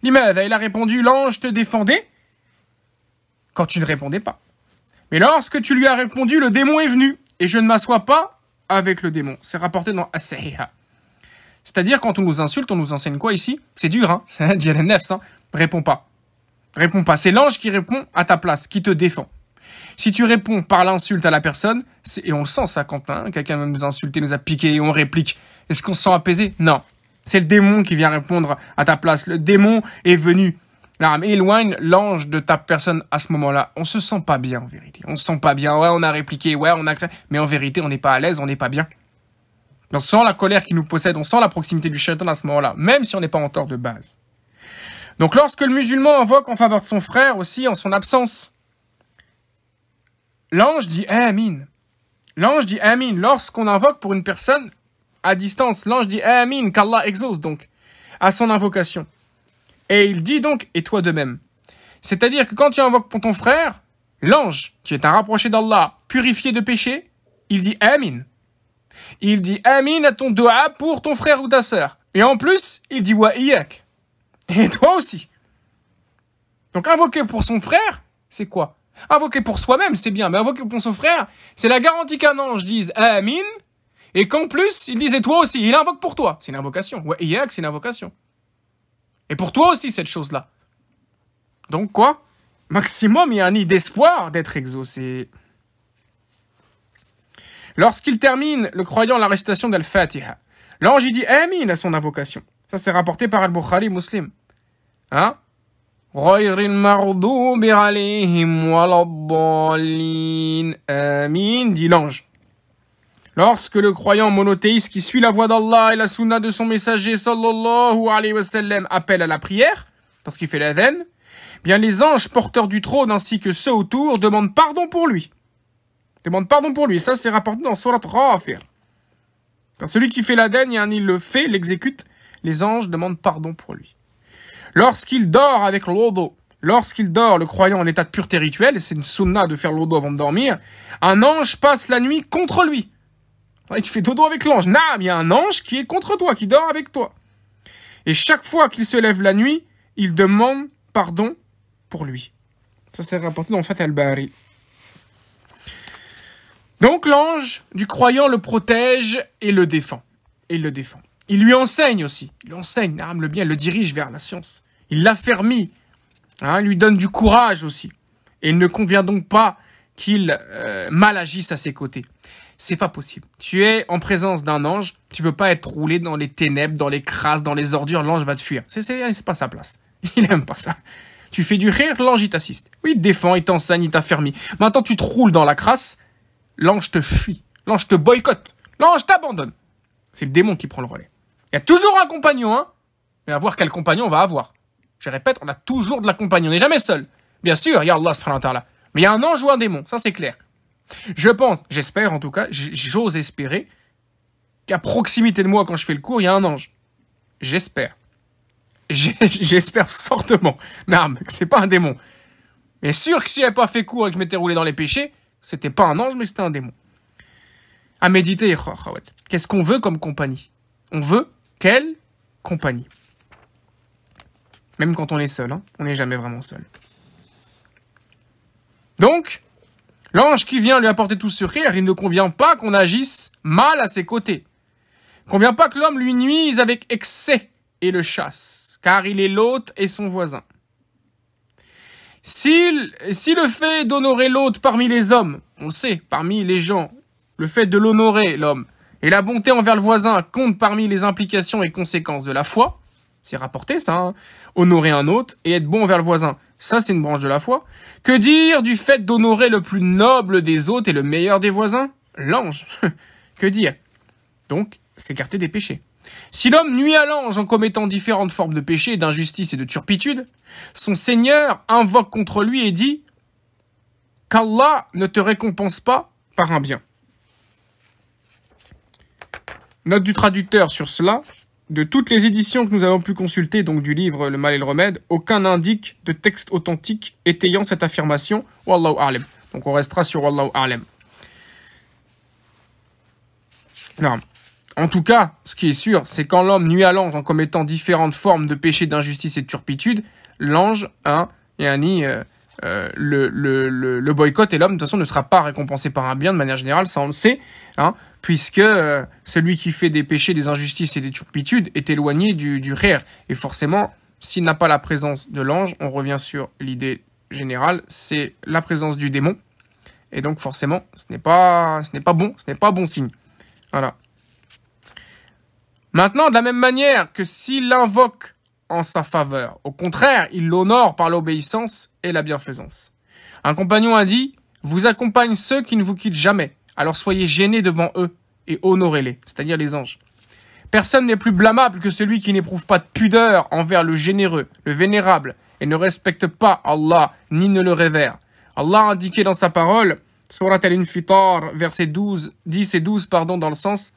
Speaker 1: L'imad, il a répondu L'ange te défendait quand tu ne répondais pas. Mais lorsque tu lui as répondu, le démon est venu, et je ne m'assois pas avec le démon. C'est rapporté dans as cest C'est-à-dire, quand on nous insulte, on nous enseigne quoi ici C'est dur, hein [laughs] Réponds pas. Réponds pas. C'est l'ange qui répond à ta place, qui te défend. Si tu réponds par l'insulte à la personne, et on le sent ça, quand hein, quelqu'un quelqu'un nous a insulté, nous a piqué et on réplique, est-ce qu'on se sent apaisé Non. C'est le démon qui vient répondre à ta place. Le démon est venu. L'arme éloigne l'ange de ta personne à ce moment-là. On se sent pas bien en vérité. On se sent pas bien. Ouais, on a répliqué, ouais, on a mais en vérité, on n'est pas à l'aise, on n'est pas bien. On sent la colère qui nous possède, on sent la proximité du château à ce moment-là, même si on n'est pas en tort de base. Donc lorsque le musulman invoque en faveur de son frère aussi en son absence, l'ange dit eh, Amin. L'ange dit eh, Amin. Lorsqu'on invoque pour une personne à distance, l'ange dit eh, Amin, qu'Allah exauce donc à son invocation. Et il dit donc Et toi de même. C'est-à-dire que quand tu invoques pour ton frère, l'ange, qui est un rapproché d'Allah, purifié de péché, il dit Amin. Il dit Amin à ton doha pour ton frère ou ta sœur. Et en plus, il dit Wa'iyak. Et toi aussi. Donc invoquer pour son frère, c'est quoi Invoquer pour soi-même, c'est bien, mais invoquer pour son frère, c'est la garantie qu'un ange dise Amin, et qu'en plus, il dise et toi aussi, il invoque pour toi. C'est une invocation. Ouais, c'est une invocation. Et pour toi aussi, cette chose-là. Donc quoi Maximum, il y a un nid d'espoir d'être exaucé. Lorsqu'il termine, le croyant, la récitation d'Al-Fatiha, l'ange, il dit Amin à son invocation. Ça, c'est rapporté par Al-Bukhari Muslim. Hein غير المغضوب dit l'ange Lorsque le croyant monothéiste qui suit la voie d'Allah et la sunna de son messager sallallahu alayhi wa sallam appelle à la prière, lorsqu'il fait la veine, bien les anges porteurs du trône ainsi que ceux autour demandent pardon pour lui. Demandent pardon pour lui. ça, c'est rapporté dans Surat faire Quand celui qui fait la veine, il le fait, l'exécute, les anges demandent pardon pour lui. Lorsqu'il dort avec l'odo, lorsqu'il dort, le croyant en état de pureté rituelle, c'est une sunna de faire l'odo avant de dormir, un ange passe la nuit contre lui. Et tu fais dodo avec l'ange. Naam, il y a un ange qui est contre toi, qui dort avec toi. Et chaque fois qu'il se lève la nuit, il demande pardon pour lui. Ça, c'est rapporté dans fait al Donc, l'ange du croyant le protège et le défend. Et le défend. Il lui enseigne aussi. Il enseigne, le bien, le dirige vers la science. Il l'affermit, hein, lui donne du courage aussi. Et il ne convient donc pas qu'il euh, mal agisse à ses côtés. C'est pas possible. Tu es en présence d'un ange, tu peux pas être roulé dans les ténèbres, dans les crasses, dans les ordures, l'ange va te fuir. C'est pas sa place. [laughs] Il aime pas ça. Tu fais du rire, l'ange il t'assiste. Oui, il te défend, il t'enseigne, il t'affermit. Maintenant tu te roules dans la crasse, l'ange te fuit, l'ange te boycotte, l'ange t'abandonne. C'est le démon qui prend le relais. Il y a toujours un compagnon, hein Mais à voir quel compagnon on va avoir. Je répète, on a toujours de la compagnie, on n'est jamais seul. Bien sûr, il y a Allah subhanahu wa ta'ala. Mais il y a un ange ou un démon, ça c'est clair. Je pense, j'espère en tout cas, j'ose espérer qu'à proximité de moi quand je fais le cours, il y a un ange. J'espère. [laughs] J'espère fortement. Non, c'est pas un démon. Mais sûr que si n'avais pas fait cours et que je m'étais roulé dans les péchés, c'était pas un ange, mais c'était un démon. À méditer, oh, oh, qu'est-ce qu'on veut comme compagnie On veut quelle compagnie même quand on est seul, hein. on n'est jamais vraiment seul. Donc, l'ange qui vient lui apporter tout ce rire, il ne convient pas qu'on agisse mal à ses côtés. Il convient pas que l'homme lui nuise avec excès et le chasse, car il est l'hôte et son voisin. Si, le fait d'honorer l'hôte parmi les hommes, on sait, parmi les gens, le fait de l'honorer, l'homme, et la bonté envers le voisin compte parmi les implications et conséquences de la foi, c'est rapporté ça, hein. honorer un autre et être bon envers le voisin. Ça, c'est une branche de la foi. Que dire du fait d'honorer le plus noble des hôtes et le meilleur des voisins L'ange. [laughs] que dire Donc, s'écarter des péchés. Si l'homme nuit à l'ange en commettant différentes formes de péchés, d'injustice et de turpitude, son Seigneur invoque contre lui et dit Qu'Allah ne te récompense pas par un bien. Note du traducteur sur cela, de toutes les éditions que nous avons pu consulter, donc du livre Le Mal et le Remède, aucun n'indique de texte authentique étayant cette affirmation Wallahu Alem. Donc on restera sur Wallahu Alem. Non. En tout cas, ce qui est sûr, c'est quand l'homme nuit à l'ange en commettant différentes formes de péché, d'injustice et de turpitude, l'ange, hein, et euh, euh, le, le, boycott et l'homme, de toute façon, ne sera pas récompensé par un bien de manière générale, ça on le sait. Hein puisque euh, celui qui fait des péchés, des injustices et des turpitudes est éloigné du, du rire. Et forcément, s'il n'a pas la présence de l'ange, on revient sur l'idée générale, c'est la présence du démon. Et donc forcément, ce n'est pas, ce n'est pas bon, ce n'est pas bon signe. Voilà. Maintenant, de la même manière que s'il l'invoque en sa faveur, au contraire, il l'honore par l'obéissance et la bienfaisance. Un compagnon a dit, vous accompagne ceux qui ne vous quittent jamais alors soyez gênés devant eux et honorez-les, c'est-à-dire les anges. Personne n'est plus blâmable que celui qui n'éprouve pas de pudeur envers le généreux, le vénérable, et ne respecte pas Allah, ni ne le révère. Allah a indiqué dans sa parole, Surat al-Infitar, versets 12, 10 et 12, pardon, dans le sens,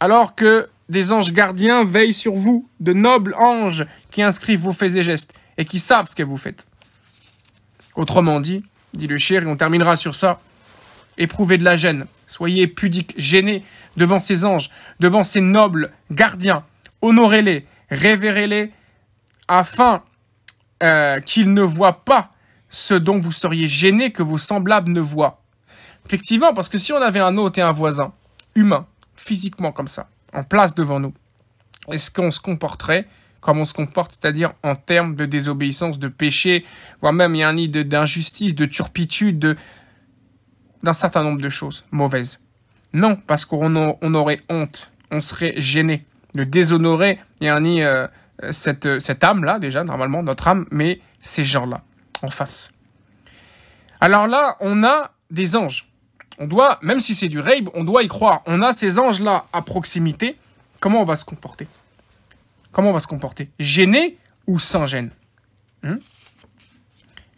Speaker 1: alors que des anges gardiens veillent sur vous, de nobles anges qui inscrivent vos faits et gestes, et qui savent ce que vous faites. Autrement dit, dit le Cher, et on terminera sur ça, éprouvez de la gêne, soyez pudiques, gênés devant ces anges, devant ces nobles gardiens, honorez-les, révérez-les, afin euh, qu'ils ne voient pas ce dont vous seriez gêné que vos semblables ne voient. Effectivement, parce que si on avait un hôte et un voisin, humain, physiquement comme ça, en place devant nous, est-ce qu'on se comporterait comme on se comporte, c'est-à-dire en termes de désobéissance, de péché, voire même il y a un nid d'injustice, de turpitude, de, d'un certain nombre de choses mauvaises. Non, parce qu'on on aurait honte, on serait gêné. Le déshonorer, et euh, cette, euh, cette âme-là, déjà, normalement, notre âme, mais ces gens-là, en face. Alors là, on a des anges. On doit, même si c'est du rape, on doit y croire. On a ces anges-là à proximité. Comment on va se comporter Comment on va se comporter Gêné ou sans gêne hmm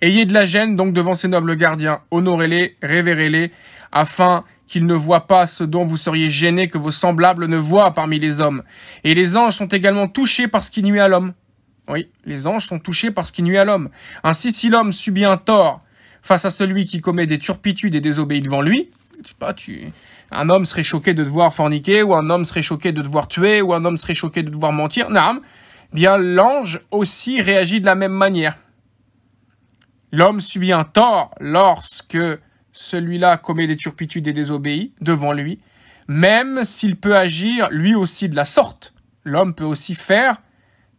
Speaker 1: Ayez de la gêne donc devant ces nobles gardiens, honorez-les, révérez-les, afin qu'ils ne voient pas ce dont vous seriez gênés que vos semblables ne voient parmi les hommes. Et les anges sont également touchés par ce qui nuit à l'homme. Oui, les anges sont touchés par ce qui nuit à l'homme. Ainsi, si l'homme subit un tort face à celui qui commet des turpitudes et désobéit devant lui, pas, tu... un homme serait choqué de devoir forniquer, ou un homme serait choqué de devoir tuer, ou un homme serait choqué de devoir mentir, non, bien l'ange aussi réagit de la même manière. L'homme subit un tort lorsque celui-là commet des turpitudes et désobéit devant lui, même s'il peut agir lui aussi de la sorte. L'homme peut aussi faire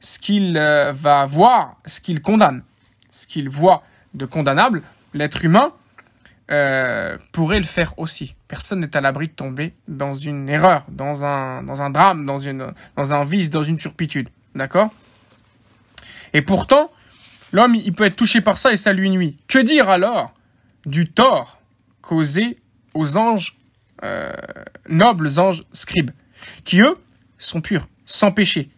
Speaker 1: ce qu'il euh, va voir, ce qu'il condamne, ce qu'il voit de condamnable. L'être humain euh, pourrait le faire aussi. Personne n'est à l'abri de tomber dans une erreur, dans un, dans un drame, dans, une, dans un vice, dans une turpitude. D'accord Et pourtant, L'homme, il peut être touché par ça et ça lui nuit. Que dire alors du tort causé aux anges, euh, nobles anges scribes, qui eux sont purs, sans péché,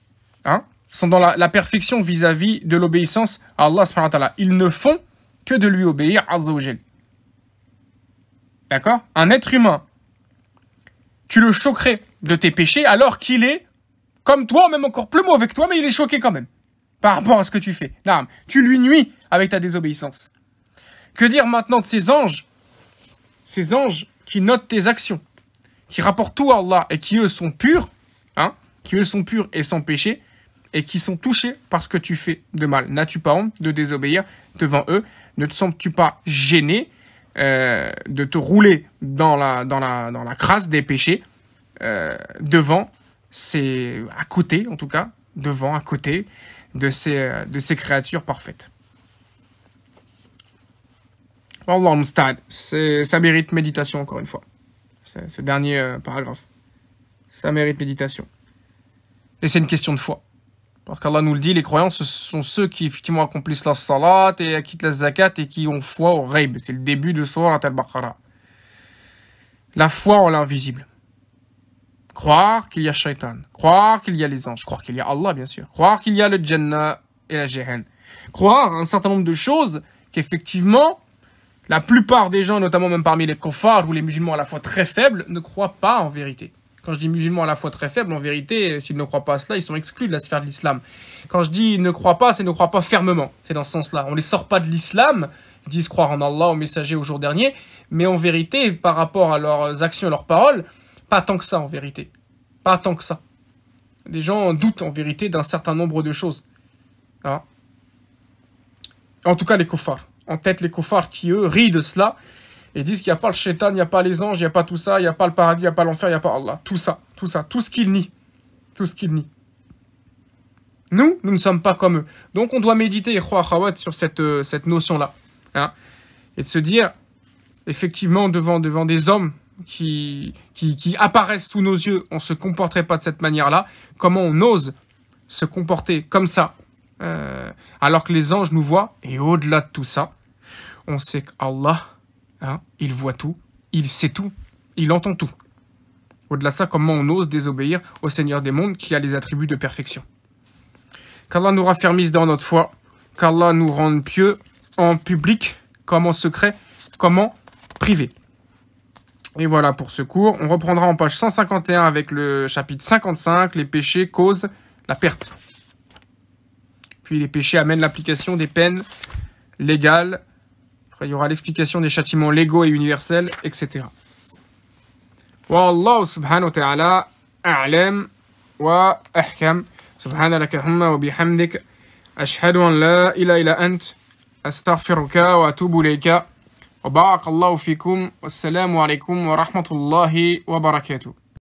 Speaker 1: hein, sont dans la, perfection vis-à-vis de l'obéissance à Allah Ils ne font que de lui obéir, D'accord Un être humain, tu le choquerais de tes péchés alors qu'il est, comme toi, même encore plus mauvais que toi, mais il est choqué quand même par rapport à ce que tu fais. tu lui nuis avec ta désobéissance. Que dire maintenant de ces anges Ces anges qui notent tes actions, qui rapportent tout à Allah et qui eux sont purs, hein, qui eux sont purs et sans péché, et qui sont touchés par ce que tu fais de mal. N'as-tu pas honte de désobéir devant eux Ne te sens-tu pas gêné euh, de te rouler dans la, dans la, dans la crasse des péchés euh, devant, c'est à côté en tout cas, devant, à côté de ces, euh, de ces créatures parfaites. Allah ça mérite méditation encore une fois. Ce dernier euh, paragraphe. Ça mérite méditation. Et c'est une question de foi. Parce qu'Allah nous le dit, les croyants, ce sont ceux qui effectivement accomplissent la salat et acquittent la zakat et qui ont foi au raib. C'est le début de Surah al-Baqarah. La foi en l'invisible. Croire qu'il y a Shaitan, croire qu'il y a les anges, croire qu'il y a Allah bien sûr, croire qu'il y a le Jannah et la Jehenne, croire un certain nombre de choses qu'effectivement la plupart des gens, notamment même parmi les kofars ou les musulmans à la fois très faibles, ne croient pas en vérité. Quand je dis musulmans à la fois très faibles, en vérité, s'ils ne croient pas à cela, ils sont exclus de la sphère de l'islam. Quand je dis ne croient pas, c'est ne croient pas fermement. C'est dans ce sens-là. On les sort pas de l'islam, ils disent croire en Allah, au messager, au jour dernier, mais en vérité, par rapport à leurs actions et leurs paroles, pas tant que ça en vérité. Pas tant que ça. Des gens doutent en vérité d'un certain nombre de choses. Ah. en tout cas, les kofars. En tête, les kofars qui, eux, rient de cela et disent qu'il n'y a pas le shaitan, il n'y a pas les anges, il n'y a pas tout ça, il n'y a pas le paradis, il n'y a pas l'enfer, il n'y a pas Allah. Tout ça, tout ça, tout ce qu'ils nient. Tout ce qu'ils nient. Nous, nous ne sommes pas comme eux. Donc on doit méditer, et Khawat, sur cette, euh, cette notion-là. Hein, et de se dire, effectivement, devant, devant des hommes qui, qui, apparaissent sous nos yeux, on ne se comporterait pas de cette manière-là. Comment on ose se comporter comme ça, euh, alors que les anges nous voient, et au-delà de tout ça, on sait qu'Allah, hein, il voit tout, il sait tout, il entend tout. Au-delà de ça, comment on ose désobéir au Seigneur des mondes qui a les attributs de perfection. Qu'Allah nous raffermisse dans notre foi, qu'Allah nous rende pieux en public, comme en secret, comme en privé. Et voilà pour ce cours. On reprendra en page 151 avec le chapitre 55, les péchés causent la perte. Puis les péchés amènent l'application des peines légales. Après, il y aura l'explication des châtiments légaux et universels, etc. Allah subhanahu wa ta'ala a'lam wa ahkam. subhanaka humma wa bihamdik. Ashhadu an la ila ant. Astaghfiruka wa atubu وبارك الله فيكم والسلام عليكم ورحمة الله وبركاته